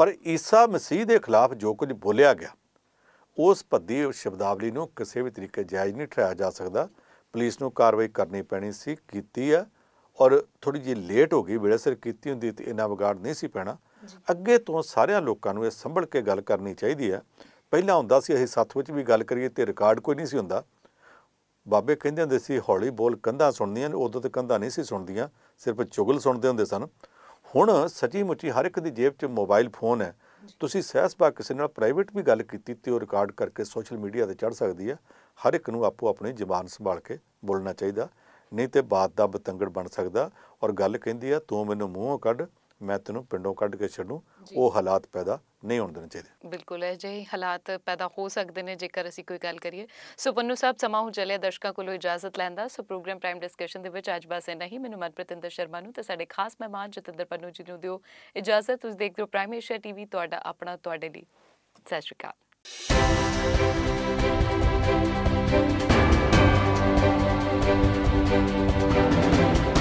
ਪਰ ਈਸਾ ਮਸੀਹ ਦੇ ਖਿਲਾਫ ਜੋ ਕੁਝ ਬੋਲਿਆ ਗਿਆ ਉਸ ਭੱਦੀ ਸ਼ਬਦਾਵਲੀ ਨੂੰ ਕਿਸੇ ਵੀ ਤਰੀਕੇ ਜਾਇਜ਼ ਨਹੀਂ ਠਹਿਰਾਇਆ ਜਾ ਸਕਦਾ ਪੁਲਿਸ ਨੂੰ ਕਾਰਵਾਈ ਕਰਨੀ ਪੈਣੀ ਸੀ ਕੀਤੀ ਆ ਔਰ ਥੋੜੀ ਜਿਹੀ ਲੇਟ ਹੋ ਗਈ ਵੇਲੇ ਸਿਰ ਕੀਤੀ ਹੁੰਦੀ ਤੇ ਇਹਨਾਂ ਵਿਗਾੜ ਨਹੀਂ ਸੀ ਪੈਣਾ ਅੱਗੇ ਤੋਂ ਸਾਰਿਆਂ ਲੋਕਾਂ ਨੂੰ ਇਹ ਸੰਭਲ ਕੇ ਗੱਲ ਕਰਨੀ ਚਾਹੀਦੀ ਆ ਪਹਿਲਾਂ ਹੁੰਦਾ ਸੀ ਅਸੀਂ ਸੱਥ ਵਿੱਚ ਵੀ ਗੱਲ ਕਰੀਏ ਤੇ ਰਿਕਾਰਡ ਕੋਈ ਨਹੀਂ ਸੀ ਹੁੰਦਾ ਬਾਬੇ ਕਹਿੰਦੇ ਹੁੰਦੇ ਸੀ ਹੌਲੀ ਬੋਲ ਕੰਧਾਂ ਸੁਣਦੀਆਂ ਉਦੋਂ ਤੇ ਕੰਧਾਂ ਨਹੀਂ ਸੀ ਸੁਣਦੀਆਂ ਸਿਰਫ ਚੁਗਲ ਸੁਣਦੇ ਹੁੰਦੇ ਸਨ ਹੁਣ ਸੱਚੀ ਮੁੱਚੀ ਹਰ ਇੱਕ ਦੀ ਜੇਬ 'ਚ ਮੋਬਾਈਲ ਫੋਨ ਹੈ ਤੁਸੀਂ ਸਹਿਸਬਾ ਕਿਸੇ ਨਾਲ ਪ੍ਰਾਈਵੇਟ ਵੀ ਗੱਲ ਕੀਤੀ ਤੇ ਉਹ ਰਿਕਾਰਡ ਕਰਕੇ ਸੋਸ਼ਲ ਮੀਡੀਆ ਤੇ ਚੜ ਸਕਦੀ ਹੈ ਹਰ ਇੱਕ ਨੂੰ ਆਪੋ ਆਪਣੀ ਜ਼ੁਬਾਨ ਸੰਭਾਲ ਕੇ ਬੋਲਣਾ ਚਾਹੀਦਾ ਨਹੀਂ ਤੇ ਬਾਤ ਦਾ ਬਤੰਗੜ ਬਣ ਸਕਦਾ ਔਰ ਗੱਲ ਕਹਿੰਦੀ ਆ ਤੂੰ ਮੈਨੂੰ ਮੂੰਹੋਂ ਕੱਢ ਮੈਂ ਤੈਨੂੰ ਪਿੰਡੋਂ ਕੱਢ ਕੇ ਛੱਡੂ ਉਹ ਹਾਲਾਤ ਪੈਦਾ ਨਹੀਂ ਹੋਣ ਦੇਣੇ ਚਾਹੀਦੇ ਬਿਲਕੁਲ ਹੈ ਜੀ ਹਾਲਾਤ ਪੈਦਾ ਹੋ ਸਕਦੇ ਨੇ ਜੇਕਰ ਅਸੀਂ ਕੋਈ ਗੱਲ ਕਰੀਏ ਸੋ ਪੰਨੂ ਸਾਹਿਬ ਸਮਾਂ ਹੋ ਚੱਲਿਆ ਦਰਸ਼ਕਾਂ ਕੋਲੋਂ ਇਜਾਜ਼ਤ ਲੈਂਦਾ ਸੋ ਪ੍ਰੋਗਰਾਮ ਪ੍ਰਾਈਮ ਡਿਸਕਸ਼ਨ ਦੇ ਵਿੱਚ ਅੱਜ ਬਸ ਇਹ ਨਹੀਂ ਮੈਨੂੰ ਮਨਪ੍ਰਤਿੰਦਰ ਸ਼ਰਮਾ ਨੂੰ ਤੇ ਸਾਡੇ ਖਾਸ ਮਹਿਮਾਨ ਜਤਿੰਦਰ ਪੰਨੂ ਜੀ ਨੂੰ ਦਿਓ ਇਜਾਜ਼ਤ ਤੁਸੀਂ ਦੇਖਦੇ ਹੋ ਪ੍ਰਾਈਮ ਏਸ਼ੀਆ ਟੀਵੀ ਤੁਹਾਡਾ ਆਪਣਾ ਤੁਹਾਡੇ ਲਈ ਸਤਿ ਸ਼੍ਰੀ ਅਕਾਲ